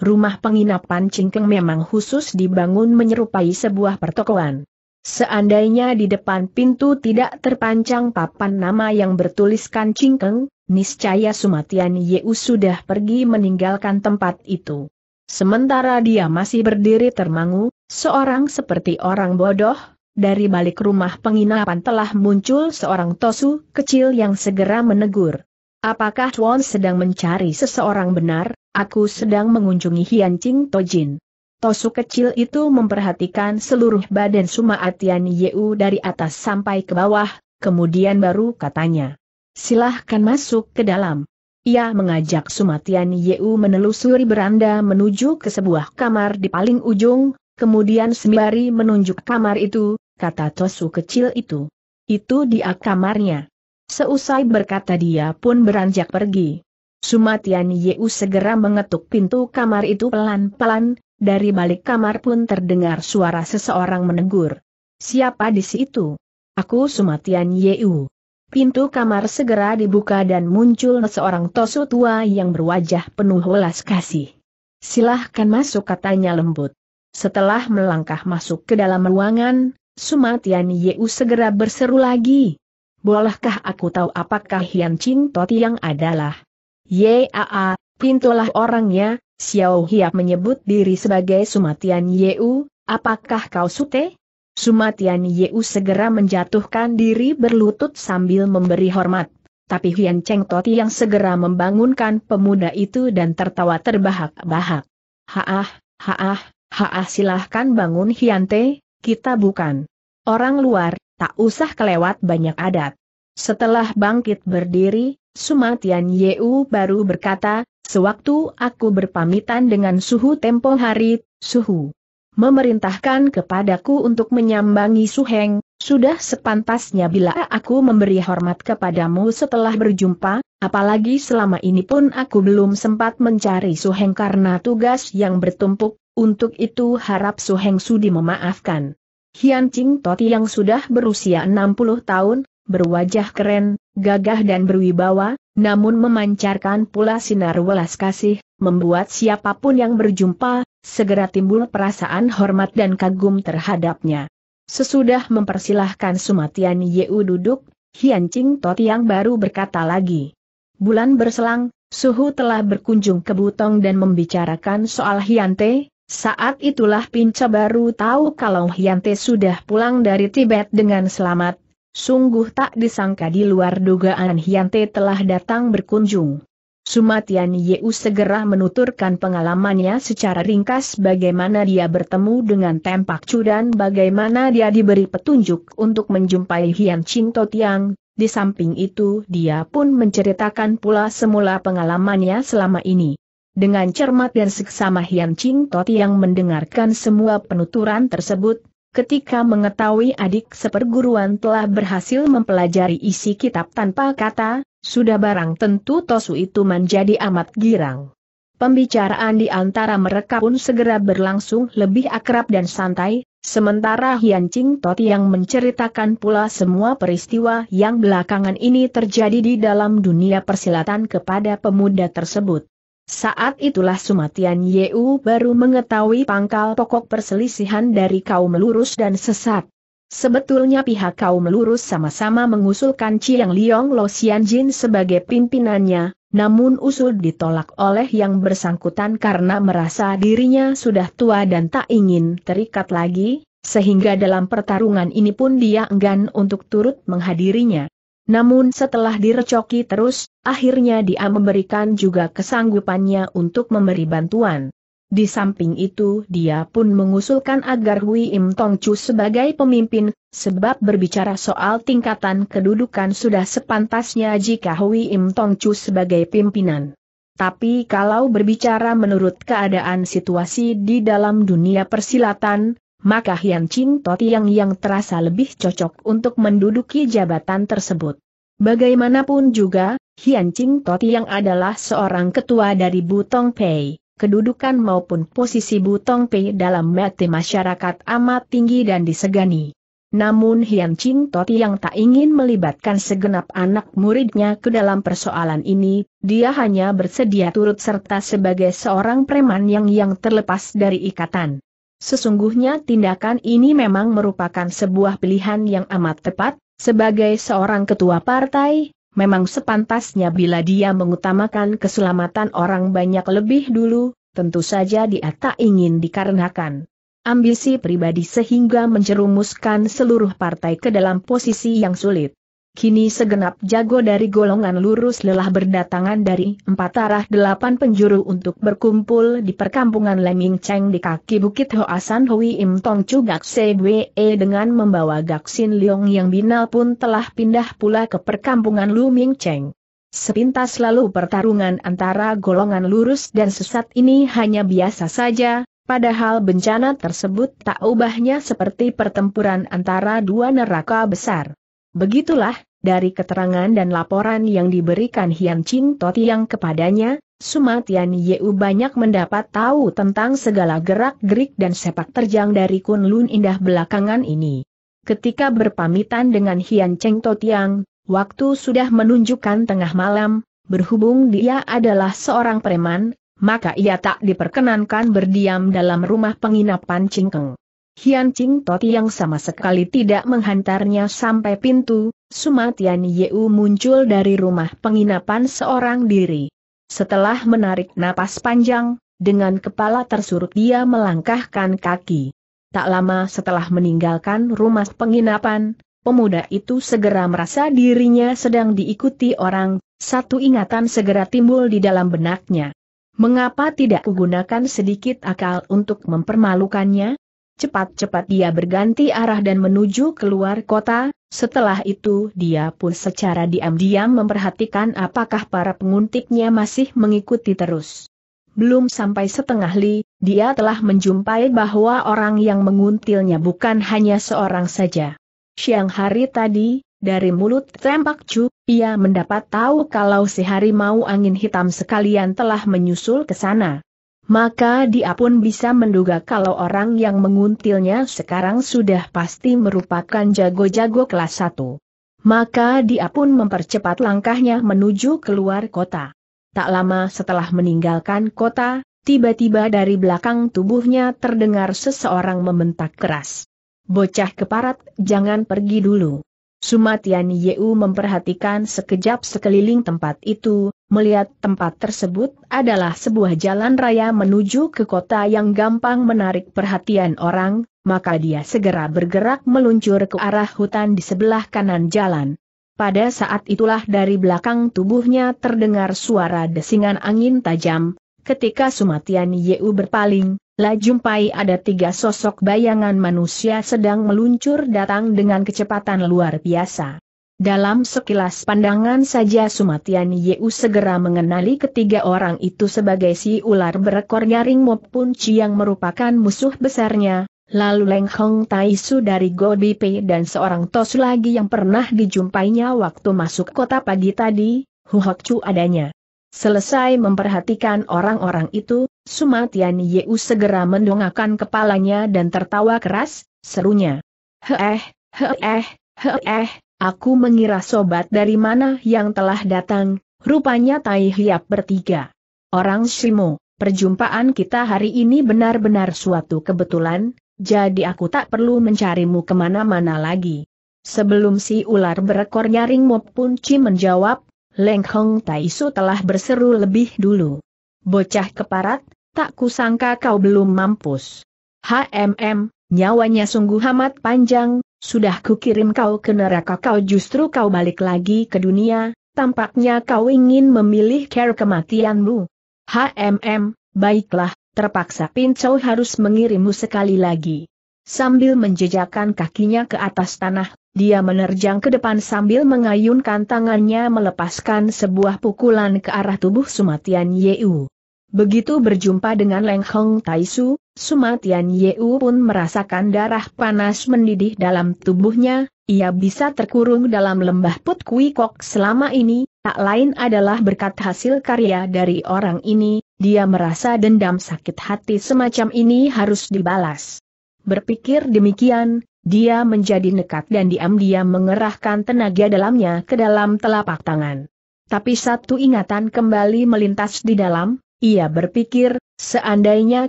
rumah penginapan Cingkeng memang khusus dibangun menyerupai sebuah pertokoan. Seandainya di depan pintu tidak terpancang papan nama yang bertuliskan Cingkeng, niscaya Sumatian Yeu sudah pergi meninggalkan tempat itu. Sementara dia masih berdiri termangu, seorang seperti orang bodoh, dari balik rumah penginapan telah muncul seorang tosu kecil yang segera menegur. Apakah Tuan sedang mencari seseorang benar? Aku sedang mengunjungi Hian Ching Tojin. Tosu kecil itu memperhatikan seluruh badan Suma Atian Yeu dari atas sampai ke bawah, kemudian baru katanya. Silahkan masuk ke dalam. Ia mengajak Sumatian Yeu menelusuri beranda menuju ke sebuah kamar di paling ujung, kemudian sembari menunjuk kamar itu, kata Tosu kecil itu. Itu dia kamarnya. Seusai berkata dia pun beranjak pergi. Sumatian Yeu segera mengetuk pintu kamar itu pelan-pelan, dari balik kamar pun terdengar suara seseorang menegur. Siapa di situ? Aku Sumatian Yeu. Pintu kamar segera dibuka dan muncul seorang tosu tua yang berwajah penuh welas kasih. Silahkan masuk katanya lembut. Setelah melangkah masuk ke dalam ruangan, Sumatian Yeu segera berseru lagi, Bolehkah aku tahu apakah Hian Ching Toti yang adalah? Yaa, pintulah orangnya, Xiao Hiap menyebut diri sebagai Sumatian Yeu, apakah kau sute? Sumatian Yeu segera menjatuhkan diri berlutut sambil memberi hormat. Tapi Hian Cheng Toti yang segera membangunkan pemuda itu dan tertawa terbahak-bahak. Haah, haah, haah silahkan bangun Hian Te, kita bukan orang luar, tak usah kelewat banyak adat. Setelah bangkit berdiri, Sumatian Yeu baru berkata, sewaktu aku berpamitan dengan suhu tempo hari, suhu memerintahkan kepadaku untuk menyambangi Suheng, sudah sepantasnya bila aku memberi hormat kepadamu setelah berjumpa, apalagi selama ini pun aku belum sempat mencari Suheng karena tugas yang bertumpuk, untuk itu harap Suheng sudi memaafkan. Hian Ching Toti yang sudah berusia 60 tahun, berwajah keren, gagah dan berwibawa, namun memancarkan pula sinar welas kasih, membuat siapapun yang berjumpa, segera timbul perasaan hormat dan kagum terhadapnya. Sesudah mempersilahkan Sumatian Yeu duduk, Hian Ching Toti yang baru berkata lagi. Bulan berselang, Suhu telah berkunjung ke Butong dan membicarakan soal Hiante. Saat itulah Pinca baru tahu kalau Hyante sudah pulang dari Tibet dengan selamat. Sungguh tak disangka di luar dugaan Hyante telah datang berkunjung. Sumatian Yeu segera menuturkan pengalamannya secara ringkas bagaimana dia bertemu dengan Tempak Chu dan bagaimana dia diberi petunjuk untuk menjumpai Hian Cinto Tiang di samping itu dia pun menceritakan pula semula pengalamannya selama ini. Dengan cermat dan seksama Hian Ching Toti yang mendengarkan semua penuturan tersebut, ketika mengetahui adik seperguruan telah berhasil mempelajari isi kitab tanpa kata, sudah barang tentu Tosu itu menjadi amat girang. Pembicaraan di antara mereka pun segera berlangsung lebih akrab dan santai, sementara Hian Ching Toti yang menceritakan pula semua peristiwa yang belakangan ini terjadi di dalam dunia persilatan kepada pemuda tersebut. Saat itulah Sumatian Yeu baru mengetahui pangkal pokok perselisihan dari kaum lurus dan sesat. Sebetulnya pihak kaum lurus sama-sama mengusulkan Chiang Liong Lo Jin sebagai pimpinannya, namun usul ditolak oleh yang bersangkutan karena merasa dirinya sudah tua dan tak ingin terikat lagi, sehingga dalam pertarungan ini pun dia enggan untuk turut menghadirinya. Namun setelah direcoki terus, akhirnya dia memberikan juga kesanggupannya untuk memberi bantuan. Di samping itu dia pun mengusulkan agar Hui Im Tong Chu sebagai pemimpin, sebab berbicara soal tingkatan kedudukan sudah sepantasnya jika Hui Im Tong Chu sebagai pimpinan. Tapi kalau berbicara menurut keadaan situasi di dalam dunia persilatan, maka Hian Ching Toti yang terasa lebih cocok untuk menduduki jabatan tersebut. Bagaimanapun juga, Hian Ching Toti yang adalah seorang ketua dari Butong Pei. Kedudukan maupun posisi Butong Pei dalam mati masyarakat amat tinggi dan disegani. Namun Hian Ching Toti yang tak ingin melibatkan segenap anak muridnya ke dalam persoalan ini, dia hanya bersedia turut serta sebagai seorang preman yang yang terlepas dari ikatan Sesungguhnya tindakan ini memang merupakan sebuah pilihan yang amat tepat, sebagai seorang ketua partai, memang sepantasnya bila dia mengutamakan keselamatan orang banyak lebih dulu, tentu saja dia tak ingin dikarenakan ambisi pribadi sehingga menjerumuskan seluruh partai ke dalam posisi yang sulit. Kini segenap jago dari golongan lurus lelah berdatangan dari empat arah delapan penjuru untuk berkumpul di perkampungan Leming Cheng di kaki Bukit Hoasan Hui Im Tong Chu Gakse e dengan membawa Gaksin Leong yang binal pun telah pindah pula ke perkampungan Lu Ming Cheng. Sepintas lalu pertarungan antara golongan lurus dan sesat ini hanya biasa saja, padahal bencana tersebut tak ubahnya seperti pertempuran antara dua neraka besar. Begitulah, dari keterangan dan laporan yang diberikan Hian Ching yang kepadanya, Sumatian Yeu banyak mendapat tahu tentang segala gerak-gerik dan sepak terjang dari Kun Lun Indah belakangan ini. Ketika berpamitan dengan Hian Cheng Totiang, waktu sudah menunjukkan tengah malam, berhubung dia adalah seorang preman, maka ia tak diperkenankan berdiam dalam rumah penginapan Cingkeng. Hian Ching Toti yang sama sekali tidak menghantarnya sampai pintu, Sumatian Yeu muncul dari rumah penginapan seorang diri. Setelah menarik napas panjang, dengan kepala tersurut dia melangkahkan kaki. Tak lama setelah meninggalkan rumah penginapan, pemuda itu segera merasa dirinya sedang diikuti orang, satu ingatan segera timbul di dalam benaknya. Mengapa tidak kugunakan sedikit akal untuk mempermalukannya? Cepat-cepat dia berganti arah dan menuju keluar kota, setelah itu dia pun secara diam-diam memperhatikan apakah para penguntiknya masih mengikuti terus. Belum sampai setengah li, dia telah menjumpai bahwa orang yang menguntilnya bukan hanya seorang saja. Siang hari tadi, dari mulut Tempak cu, ia mendapat tahu kalau si harimau angin hitam sekalian telah menyusul ke sana maka dia pun bisa menduga kalau orang yang menguntilnya sekarang sudah pasti merupakan jago-jago kelas 1. Maka dia pun mempercepat langkahnya menuju keluar kota. Tak lama setelah meninggalkan kota, tiba-tiba dari belakang tubuhnya terdengar seseorang membentak keras. Bocah keparat, jangan pergi dulu. Sumatian Yeu memperhatikan sekejap sekeliling tempat itu, melihat tempat tersebut adalah sebuah jalan raya menuju ke kota yang gampang menarik perhatian orang, maka dia segera bergerak meluncur ke arah hutan di sebelah kanan jalan. Pada saat itulah dari belakang tubuhnya terdengar suara desingan angin tajam, ketika Sumatian Yeu berpaling, lah jumpai ada tiga sosok bayangan manusia sedang meluncur datang dengan kecepatan luar biasa. Dalam sekilas pandangan saja Sumatian Yeu segera mengenali ketiga orang itu sebagai si ular berekor nyaring maupun Ci yang merupakan musuh besarnya, lalu Leng Hong Taisu dari Pei dan seorang tos lagi yang pernah dijumpainya waktu masuk kota pagi tadi, Hok Chu adanya. Selesai memperhatikan orang-orang itu, Sumatian Yeu segera mendongakkan kepalanya dan tertawa keras, serunya. Heeh, heeh, heeh, aku mengira sobat dari mana yang telah datang, rupanya Tai Hiap bertiga. Orang Shimo, perjumpaan kita hari ini benar-benar suatu kebetulan, jadi aku tak perlu mencarimu kemana-mana lagi. Sebelum si ular berekor nyaring maupun Ci menjawab, Leng Hong Taisu telah berseru lebih dulu. Bocah keparat, tak kusangka kau belum mampus. HMM, nyawanya sungguh amat panjang, sudah kukirim kau ke neraka kau justru kau balik lagi ke dunia, tampaknya kau ingin memilih care kematianmu. HMM, baiklah, terpaksa Pincau harus mengirimmu sekali lagi. Sambil menjejakkan kakinya ke atas tanah, dia menerjang ke depan sambil mengayunkan tangannya melepaskan sebuah pukulan ke arah tubuh Sumatian Yeu. Begitu berjumpa dengan Leng Hong Taisu, Sumatian Yeu pun merasakan darah panas mendidih dalam tubuhnya, ia bisa terkurung dalam lembah Put Kui Kok selama ini, tak lain adalah berkat hasil karya dari orang ini, dia merasa dendam sakit hati semacam ini harus dibalas. Berpikir demikian, dia menjadi nekat dan diam-diam mengerahkan tenaga dalamnya ke dalam telapak tangan. Tapi satu ingatan kembali melintas di dalam, ia berpikir, seandainya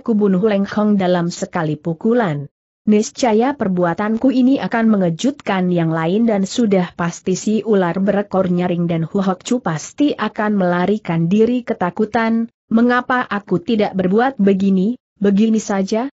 ku bunuh Leng Hong dalam sekali pukulan. Niscaya perbuatanku ini akan mengejutkan yang lain dan sudah pasti si ular berekor nyaring dan Hu Hok Chu pasti akan melarikan diri ketakutan, mengapa aku tidak berbuat begini, begini saja,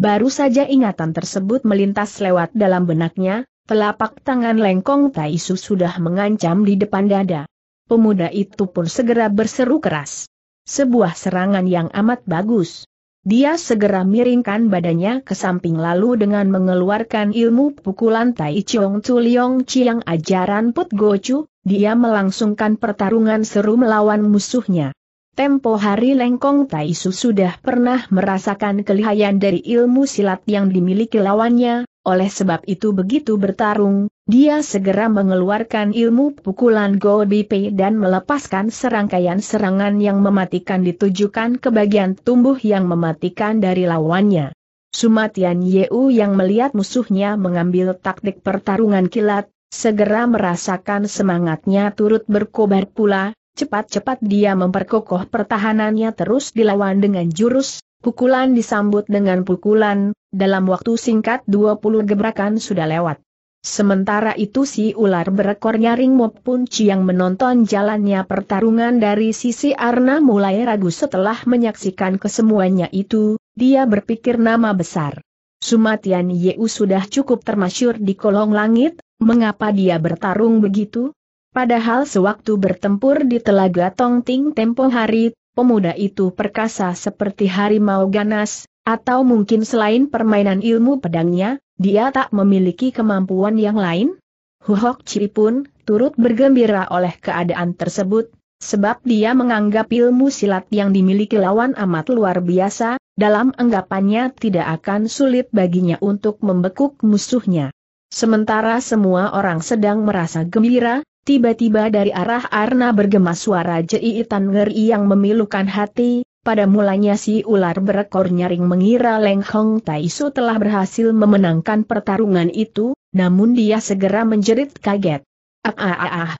Baru saja ingatan tersebut melintas lewat dalam benaknya, telapak tangan lengkong Taisu sudah mengancam di depan dada. Pemuda itu pun segera berseru keras. Sebuah serangan yang amat bagus. Dia segera miringkan badannya ke samping lalu dengan mengeluarkan ilmu pukulan Tai Chiong Chu Liong Chiang ajaran Put Gochu, dia melangsungkan pertarungan seru melawan musuhnya. Tempo hari Lengkong Taisu sudah pernah merasakan kelihayan dari ilmu silat yang dimiliki lawannya, oleh sebab itu begitu bertarung, dia segera mengeluarkan ilmu pukulan Go Golbipe dan melepaskan serangkaian serangan yang mematikan ditujukan ke bagian tumbuh yang mematikan dari lawannya. Sumatian Yeu yang melihat musuhnya mengambil taktik pertarungan kilat, segera merasakan semangatnya turut berkobar pula, Cepat-cepat dia memperkokoh pertahanannya terus dilawan dengan jurus, pukulan disambut dengan pukulan, dalam waktu singkat 20 gebrakan sudah lewat. Sementara itu si ular berekor nyaring maupun Ciang menonton jalannya pertarungan dari sisi Arna mulai ragu setelah menyaksikan kesemuanya itu, dia berpikir nama besar. Sumatian Yeu sudah cukup termasyur di kolong langit, mengapa dia bertarung begitu? Padahal sewaktu bertempur di Telaga Tongting tempo hari, pemuda itu perkasa seperti harimau ganas, atau mungkin selain permainan ilmu pedangnya, dia tak memiliki kemampuan yang lain? Huhok Chi pun turut bergembira oleh keadaan tersebut, sebab dia menganggap ilmu silat yang dimiliki lawan amat luar biasa, dalam anggapannya tidak akan sulit baginya untuk membekuk musuhnya. Sementara semua orang sedang merasa gembira, Tiba-tiba dari arah Arna bergema suara jeitan ngeri yang memilukan hati, pada mulanya si ular berekor nyaring mengira Leng Hong Taisu telah berhasil memenangkan pertarungan itu, namun dia segera menjerit kaget. Ah ah ah ah.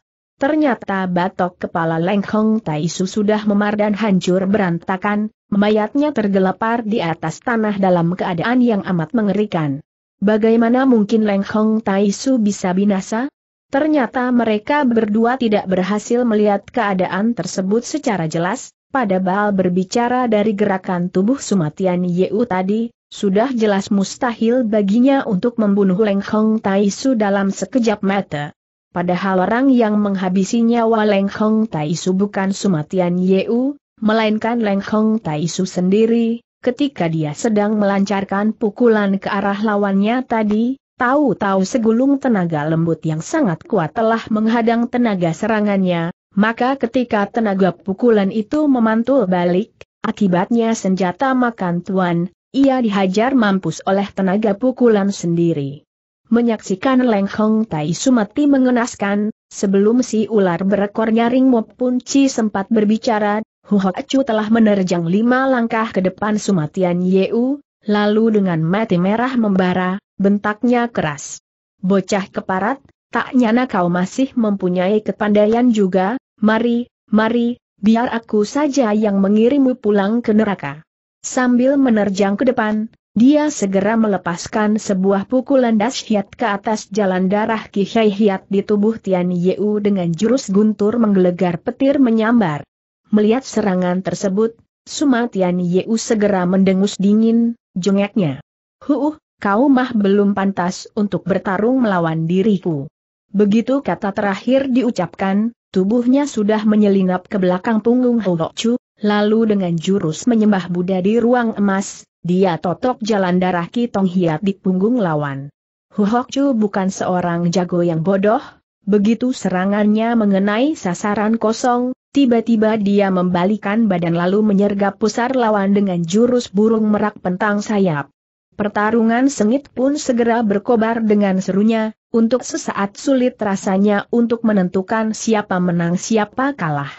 Ternyata batok kepala Leng Hong Taisu sudah memar dan hancur berantakan, mayatnya tergelepar di atas tanah dalam keadaan yang amat mengerikan. Bagaimana mungkin Leng Hong Taisu bisa binasa? Ternyata mereka berdua tidak berhasil melihat keadaan tersebut secara jelas, pada bal berbicara dari gerakan tubuh Sumatian Yeu tadi, sudah jelas mustahil baginya untuk membunuh Leng Hong Taisu dalam sekejap mata. Padahal orang yang menghabisi nyawa Leng Hong Taisu bukan Sumatian Yeu, melainkan Leng Hong Taisu sendiri, ketika dia sedang melancarkan pukulan ke arah lawannya tadi, Tahu-tahu segulung tenaga lembut yang sangat kuat telah menghadang tenaga serangannya, maka ketika tenaga pukulan itu memantul balik, akibatnya senjata makan tuan, ia dihajar mampus oleh tenaga pukulan sendiri. Menyaksikan Leng Hong Tai Sumati mengenaskan, sebelum si ular berekor nyaring maupun Ci sempat berbicara, Huhok Chu telah menerjang lima langkah ke depan Sumatian Yeu, lalu dengan mati merah membara, bentaknya keras. Bocah keparat, tak nyana kau masih mempunyai kepandaian juga, mari, mari, biar aku saja yang mengirimmu pulang ke neraka. Sambil menerjang ke depan, dia segera melepaskan sebuah pukulan dasyat ke atas jalan darah kihai Hiat di tubuh Tian Yeu dengan jurus guntur menggelegar petir menyambar. Melihat serangan tersebut, Suma Tian Yeu segera mendengus dingin, jengeknya. Huuh, kau mah belum pantas untuk bertarung melawan diriku. Begitu kata terakhir diucapkan, tubuhnya sudah menyelinap ke belakang punggung Holokcu, lalu dengan jurus menyembah Buddha di ruang emas, dia totok jalan darah Kitong Hiat di punggung lawan. Huhokcu bukan seorang jago yang bodoh, begitu serangannya mengenai sasaran kosong, tiba-tiba dia membalikan badan lalu menyergap pusar lawan dengan jurus burung merak pentang sayap. Pertarungan sengit pun segera berkobar dengan serunya, untuk sesaat sulit rasanya untuk menentukan siapa menang siapa kalah.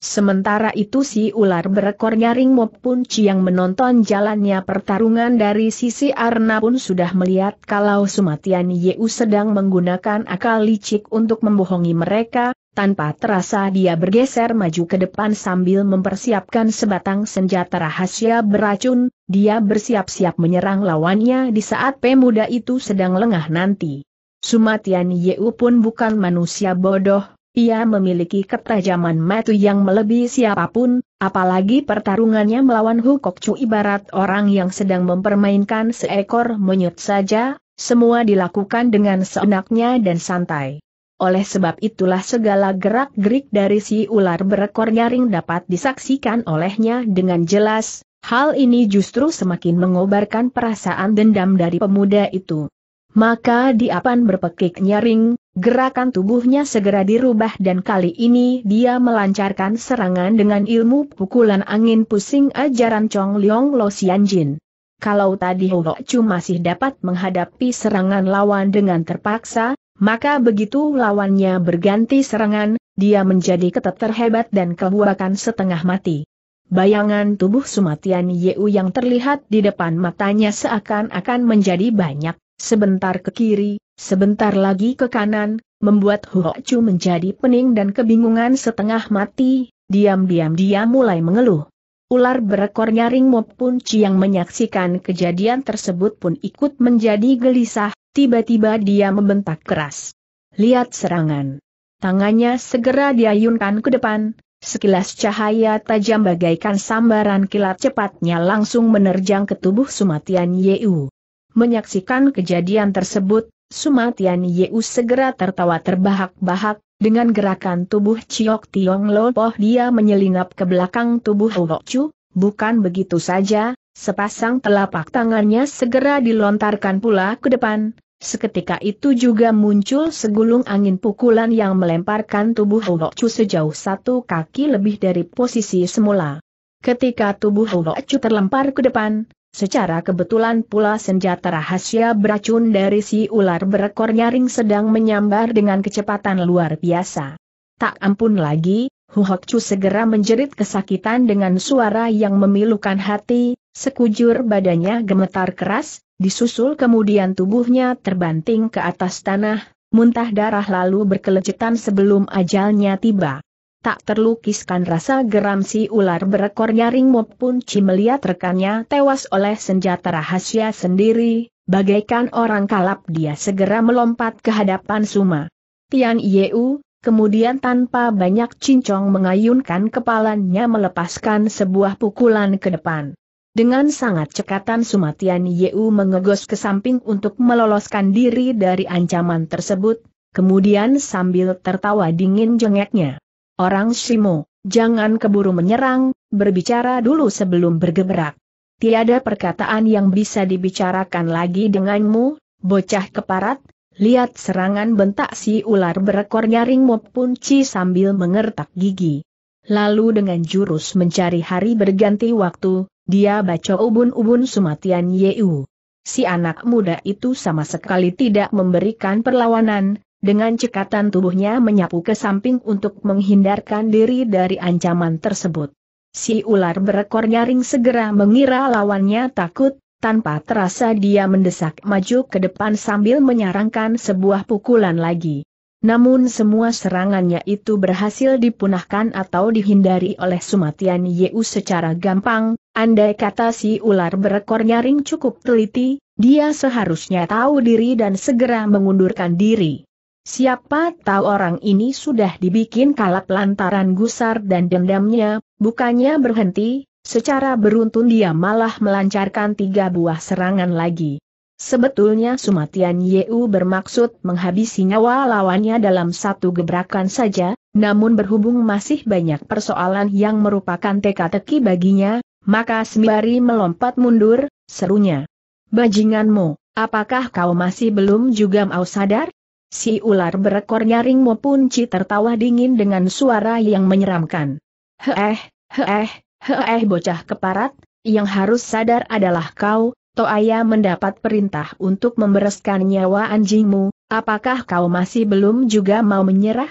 Sementara itu si ular berekor nyaring maupun Ciang menonton jalannya pertarungan dari sisi Arna pun sudah melihat kalau Sumatian Yeu sedang menggunakan akal licik untuk membohongi mereka, tanpa terasa dia bergeser maju ke depan sambil mempersiapkan sebatang senjata rahasia beracun, dia bersiap-siap menyerang lawannya di saat pemuda itu sedang lengah nanti. Sumatian Yeu pun bukan manusia bodoh, ia memiliki ketajaman mata yang melebihi siapapun, apalagi pertarungannya melawan Hukok Chu ibarat orang yang sedang mempermainkan seekor monyet saja, semua dilakukan dengan seenaknya dan santai. Oleh sebab itulah segala gerak-gerik dari si ular berekor nyaring dapat disaksikan olehnya dengan jelas, hal ini justru semakin mengobarkan perasaan dendam dari pemuda itu. Maka diapan berpekik nyaring, gerakan tubuhnya segera dirubah dan kali ini dia melancarkan serangan dengan ilmu pukulan angin pusing ajaran Chong Liong Lo Jin kalau tadi Chu masih dapat menghadapi serangan lawan dengan terpaksa, maka begitu lawannya berganti serangan, dia menjadi ketat terhebat dan kebuakan setengah mati. Bayangan tubuh Sumatian Yeu yang terlihat di depan matanya seakan-akan menjadi banyak, sebentar ke kiri, sebentar lagi ke kanan, membuat Chu menjadi pening dan kebingungan setengah mati, diam-diam dia mulai mengeluh. Ular berekor nyaring maupun yang menyaksikan kejadian tersebut pun ikut menjadi gelisah, tiba-tiba dia membentak keras. Lihat serangan. Tangannya segera diayunkan ke depan, sekilas cahaya tajam bagaikan sambaran kilat cepatnya langsung menerjang ke tubuh Sumatian Yeu. Menyaksikan kejadian tersebut, Sumatian Yeu segera tertawa terbahak-bahak, dengan gerakan tubuh Chiok Tiong Lopoh dia menyelinap ke belakang tubuh Hok Chu, bukan begitu saja, sepasang telapak tangannya segera dilontarkan pula ke depan, seketika itu juga muncul segulung angin pukulan yang melemparkan tubuh Hok Chu sejauh satu kaki lebih dari posisi semula. Ketika tubuh Hok Chu terlempar ke depan, Secara kebetulan pula senjata rahasia beracun dari si ular berekor nyaring sedang menyambar dengan kecepatan luar biasa. Tak ampun lagi, Huhok Chu segera menjerit kesakitan dengan suara yang memilukan hati, sekujur badannya gemetar keras, disusul kemudian tubuhnya terbanting ke atas tanah, muntah darah lalu berkelecetan sebelum ajalnya tiba tak terlukiskan rasa geram si ular berekor nyaring maupun Ci melihat rekannya tewas oleh senjata rahasia sendiri, bagaikan orang kalap dia segera melompat ke hadapan Suma. Tian Yeu, kemudian tanpa banyak cincong mengayunkan kepalanya melepaskan sebuah pukulan ke depan. Dengan sangat cekatan Suma Tian Yeu mengegos ke samping untuk meloloskan diri dari ancaman tersebut, kemudian sambil tertawa dingin jengeknya. Orang Shimo, jangan keburu menyerang, berbicara dulu sebelum bergeberak. Tiada perkataan yang bisa dibicarakan lagi denganmu, bocah keparat, lihat serangan bentak si ular berekor nyaring maupun ci sambil mengertak gigi. Lalu dengan jurus mencari hari berganti waktu, dia baca ubun-ubun Sumatian Yeu. Si anak muda itu sama sekali tidak memberikan perlawanan, dengan cekatan tubuhnya menyapu ke samping untuk menghindarkan diri dari ancaman tersebut. Si ular berekor nyaring segera mengira lawannya takut, tanpa terasa dia mendesak maju ke depan sambil menyarankan sebuah pukulan lagi. Namun semua serangannya itu berhasil dipunahkan atau dihindari oleh Sumatian Yeu secara gampang, andai kata si ular berekor nyaring cukup teliti, dia seharusnya tahu diri dan segera mengundurkan diri. Siapa tahu orang ini sudah dibikin kalap lantaran gusar dan dendamnya, bukannya berhenti, secara beruntun dia malah melancarkan tiga buah serangan lagi. Sebetulnya Sumatian Yeu bermaksud menghabisi nyawa lawannya dalam satu gebrakan saja, namun berhubung masih banyak persoalan yang merupakan teka-teki baginya, maka sembari melompat mundur, serunya. Bajinganmu, apakah kau masih belum juga mau sadar? Si ular berekor nyaring maupun Ci tertawa dingin dengan suara yang menyeramkan. Heeh, heeh, heeh bocah keparat, yang harus sadar adalah kau, Toaya mendapat perintah untuk membereskan nyawa anjingmu, apakah kau masih belum juga mau menyerah?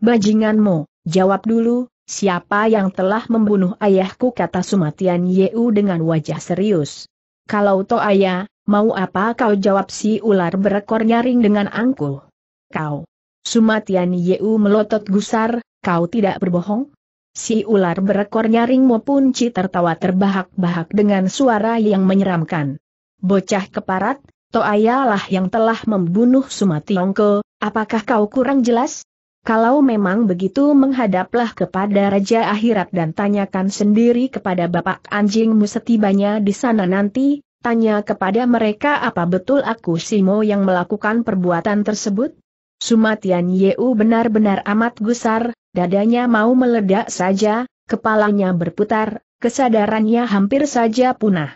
Bajinganmu, jawab dulu, siapa yang telah membunuh ayahku kata Sumatian Yeu dengan wajah serius. Kalau Toaya, mau apa kau jawab si ular berekor nyaring dengan angkuh? kau. Sumatian Yeu melotot gusar, kau tidak berbohong? Si ular berekor nyaring maupun Ci tertawa terbahak-bahak dengan suara yang menyeramkan. Bocah keparat, Toayalah yang telah membunuh Sumationgko, apakah kau kurang jelas? Kalau memang begitu menghadaplah kepada Raja Akhirat dan tanyakan sendiri kepada Bapak anjingmu setibanya di sana nanti, tanya kepada mereka apa betul aku Simo yang melakukan perbuatan tersebut? Sumatian Yeu benar-benar amat gusar, dadanya mau meledak saja, kepalanya berputar, kesadarannya hampir saja punah.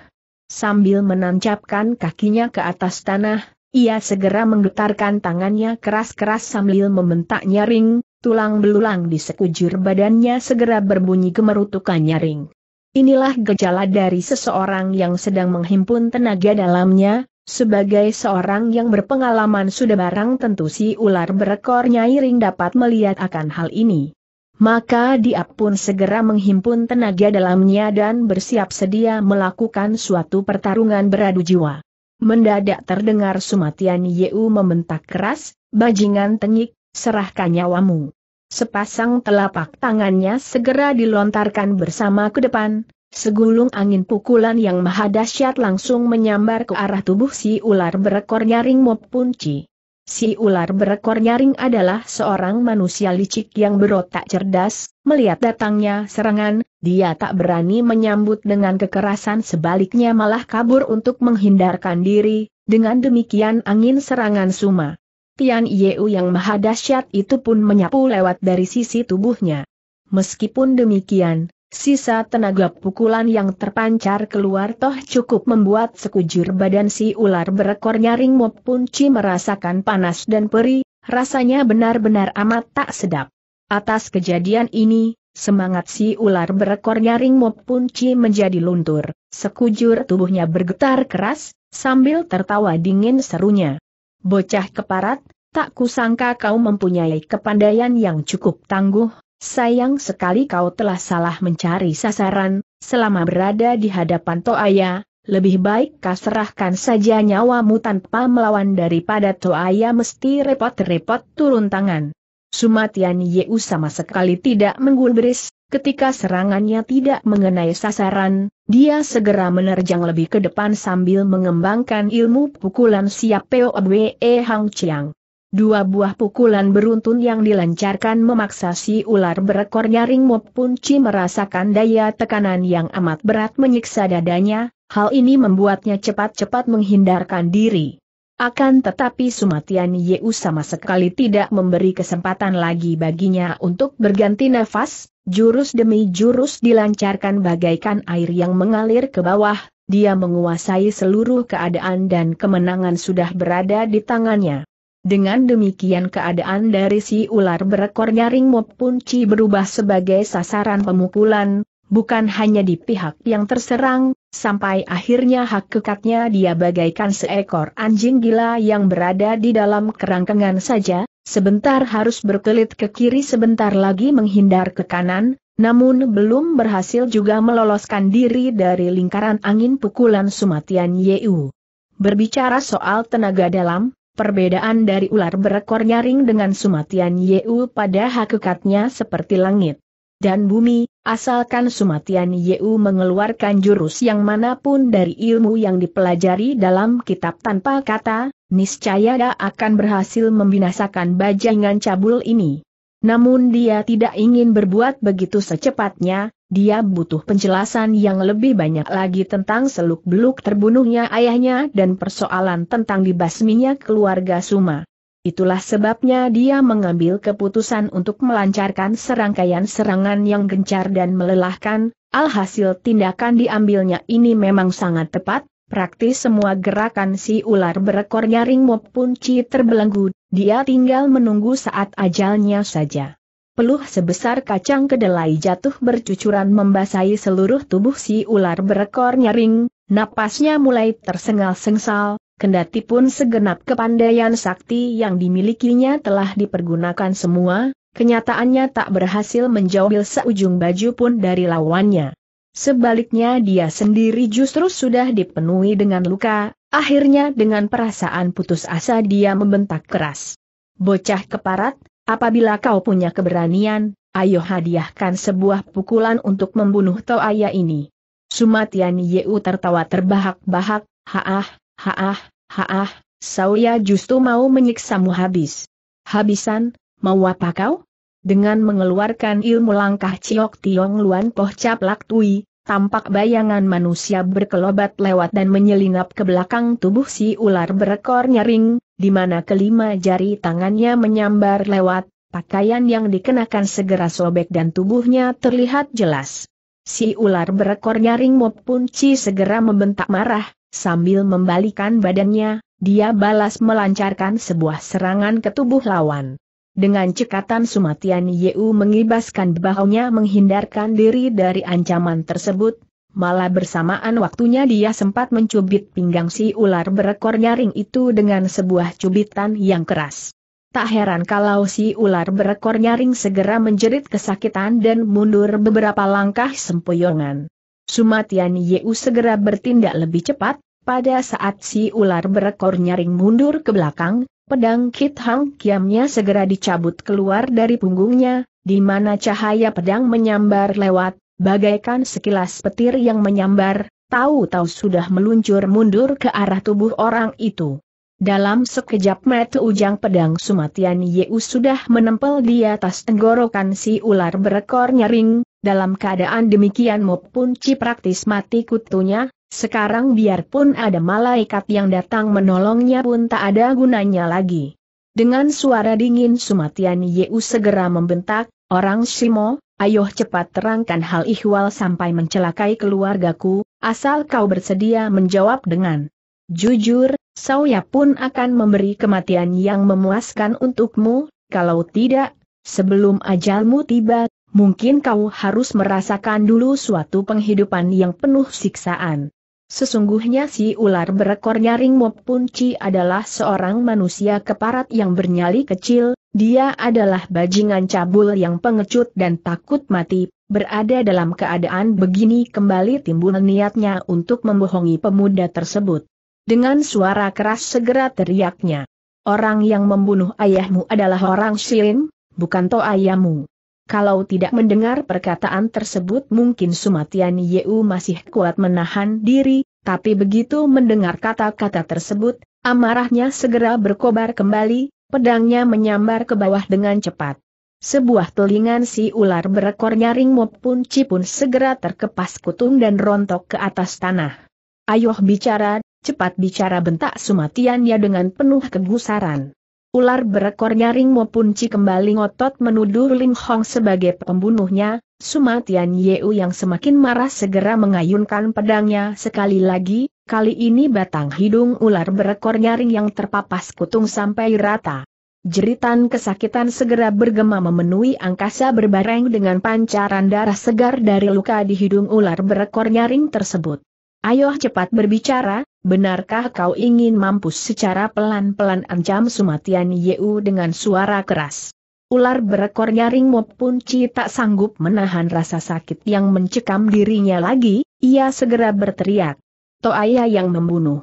Sambil menancapkan kakinya ke atas tanah, ia segera menggetarkan tangannya keras-keras sambil membentak nyaring, tulang belulang di sekujur badannya segera berbunyi gemerutukan nyaring. Inilah gejala dari seseorang yang sedang menghimpun tenaga dalamnya, sebagai seorang yang berpengalaman sudah barang tentu si ular berekor nyaring dapat melihat akan hal ini. Maka dia pun segera menghimpun tenaga dalamnya dan bersiap sedia melakukan suatu pertarungan beradu jiwa. Mendadak terdengar Sumatian Yeu membentak keras, bajingan tengik, serahkan nyawamu. Sepasang telapak tangannya segera dilontarkan bersama ke depan, Segulung angin pukulan yang maha dahsyat langsung menyambar ke arah tubuh si ular berekor nyaring maupun Ci. Si ular berekor nyaring adalah seorang manusia licik yang berotak cerdas, melihat datangnya serangan, dia tak berani menyambut dengan kekerasan sebaliknya malah kabur untuk menghindarkan diri, dengan demikian angin serangan Suma. Tian Yeu yang maha dahsyat itu pun menyapu lewat dari sisi tubuhnya. Meskipun demikian, Sisa tenaga pukulan yang terpancar keluar toh cukup membuat sekujur badan si ular berekor nyaring maupun Ci merasakan panas dan perih, rasanya benar-benar amat tak sedap. Atas kejadian ini, semangat si ular berekor nyaring maupun Ci menjadi luntur, sekujur tubuhnya bergetar keras, sambil tertawa dingin serunya. Bocah keparat, tak kusangka kau mempunyai kepandaian yang cukup tangguh, Sayang sekali kau telah salah mencari sasaran, selama berada di hadapan Toaya, lebih baik kau serahkan saja nyawamu tanpa melawan daripada Toaya mesti repot-repot turun tangan. Sumatian Yeu sama sekali tidak menggulbris, ketika serangannya tidak mengenai sasaran, dia segera menerjang lebih ke depan sambil mengembangkan ilmu pukulan siap Peo Hang Chiang. Dua buah pukulan beruntun yang dilancarkan memaksa si ular berekor nyaring Mop Punci merasakan daya tekanan yang amat berat menyiksa dadanya, hal ini membuatnya cepat-cepat menghindarkan diri. Akan tetapi Sumatian Yeu sama sekali tidak memberi kesempatan lagi baginya untuk berganti nafas, jurus demi jurus dilancarkan bagaikan air yang mengalir ke bawah, dia menguasai seluruh keadaan dan kemenangan sudah berada di tangannya. Dengan demikian keadaan dari si ular berekor nyaring maupun Ci berubah sebagai sasaran pemukulan, bukan hanya di pihak yang terserang, sampai akhirnya hakikatnya dia bagaikan seekor anjing gila yang berada di dalam kerangkengan saja, sebentar harus berkelit ke kiri sebentar lagi menghindar ke kanan, namun belum berhasil juga meloloskan diri dari lingkaran angin pukulan Sumatian Yeu. Berbicara soal tenaga dalam, Perbedaan dari ular berekor nyaring dengan Sumatian Yeu pada hakikatnya seperti langit dan bumi, asalkan Sumatian Yeu mengeluarkan jurus yang manapun dari ilmu yang dipelajari dalam kitab tanpa kata, niscaya akan berhasil membinasakan bajingan cabul ini. Namun dia tidak ingin berbuat begitu secepatnya, dia butuh penjelasan yang lebih banyak lagi tentang seluk-beluk terbunuhnya ayahnya dan persoalan tentang dibasminya keluarga Suma. Itulah sebabnya dia mengambil keputusan untuk melancarkan serangkaian serangan yang gencar dan melelahkan, alhasil tindakan diambilnya ini memang sangat tepat, Praktis semua gerakan si ular berekor nyaring maupun ci terbelenggu, dia tinggal menunggu saat ajalnya saja. Peluh sebesar kacang kedelai jatuh bercucuran membasahi seluruh tubuh si ular berekor nyaring, napasnya mulai tersengal-sengsal, kendati pun segenap kepandaian sakti yang dimilikinya telah dipergunakan semua, kenyataannya tak berhasil menjauh seujung baju pun dari lawannya. Sebaliknya dia sendiri justru sudah dipenuhi dengan luka, akhirnya dengan perasaan putus asa dia membentak keras. Bocah keparat, apabila kau punya keberanian, ayo hadiahkan sebuah pukulan untuk membunuh Toaya ini. Sumatian Yeu tertawa terbahak-bahak, haah, haah, haah, Sauya justru mau menyiksamu habis. Habisan, mau apa kau? Dengan mengeluarkan ilmu langkah Ciok Tiong Luan Poh Cap Lak Tui, tampak bayangan manusia berkelobat lewat dan menyelinap ke belakang tubuh si ular berekor nyaring, di mana kelima jari tangannya menyambar lewat, pakaian yang dikenakan segera sobek dan tubuhnya terlihat jelas. Si ular berekor nyaring maupun Ci segera membentak marah, sambil membalikan badannya, dia balas melancarkan sebuah serangan ke tubuh lawan. Dengan cekatan Sumatian Yeu mengibaskan bahunya menghindarkan diri dari ancaman tersebut, malah bersamaan waktunya dia sempat mencubit pinggang si ular berekor nyaring itu dengan sebuah cubitan yang keras. Tak heran kalau si ular berekor nyaring segera menjerit kesakitan dan mundur beberapa langkah sempoyongan. Sumatian Yeu segera bertindak lebih cepat, pada saat si ular berekor nyaring mundur ke belakang, Pedang Kit Hang Kiamnya segera dicabut keluar dari punggungnya, di mana cahaya pedang menyambar lewat, bagaikan sekilas petir yang menyambar, tahu-tahu sudah meluncur mundur ke arah tubuh orang itu. Dalam sekejap mata ujang pedang Sumatian Yeu sudah menempel di atas tenggorokan si ular berekor nyaring, dalam keadaan demikian maupun cipraktis mati kutunya, sekarang biarpun ada malaikat yang datang menolongnya pun tak ada gunanya lagi. Dengan suara dingin Sumatian Yeu segera membentak, Orang Simo, ayo cepat terangkan hal ihwal sampai mencelakai keluargaku, asal kau bersedia menjawab dengan jujur, saya pun akan memberi kematian yang memuaskan untukmu, kalau tidak, sebelum ajalmu tiba, mungkin kau harus merasakan dulu suatu penghidupan yang penuh siksaan. Sesungguhnya si ular berekor nyaring Mop adalah seorang manusia keparat yang bernyali kecil, dia adalah bajingan cabul yang pengecut dan takut mati, berada dalam keadaan begini kembali timbul niatnya untuk membohongi pemuda tersebut. Dengan suara keras segera teriaknya. Orang yang membunuh ayahmu adalah orang Shin, bukan to ayahmu. Kalau tidak mendengar perkataan tersebut mungkin Sumatian Yeu masih kuat menahan diri, tapi begitu mendengar kata-kata tersebut, amarahnya segera berkobar kembali, pedangnya menyambar ke bawah dengan cepat. Sebuah telingan si ular berekor nyaring maupun cipun segera terkepas kutung dan rontok ke atas tanah. Ayuh bicara, cepat bicara bentak ya dengan penuh kegusaran. Ular berekor nyaring maupun Ci kembali ngotot menuduh Lim Hong sebagai pembunuhnya, Sumatian Yeu yang semakin marah segera mengayunkan pedangnya sekali lagi, kali ini batang hidung ular berekor nyaring yang terpapas kutung sampai rata. Jeritan kesakitan segera bergema memenuhi angkasa berbareng dengan pancaran darah segar dari luka di hidung ular berekor nyaring tersebut. Ayo cepat berbicara, benarkah kau ingin mampus secara pelan-pelan ancam Sumatian Yeu dengan suara keras. Ular berekor nyaring maupun Ci tak sanggup menahan rasa sakit yang mencekam dirinya lagi, ia segera berteriak. Ayah yang membunuh.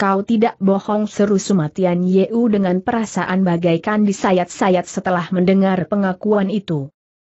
Kau tidak bohong seru Sumatian Yeu dengan perasaan bagaikan disayat-sayat setelah mendengar pengakuan itu.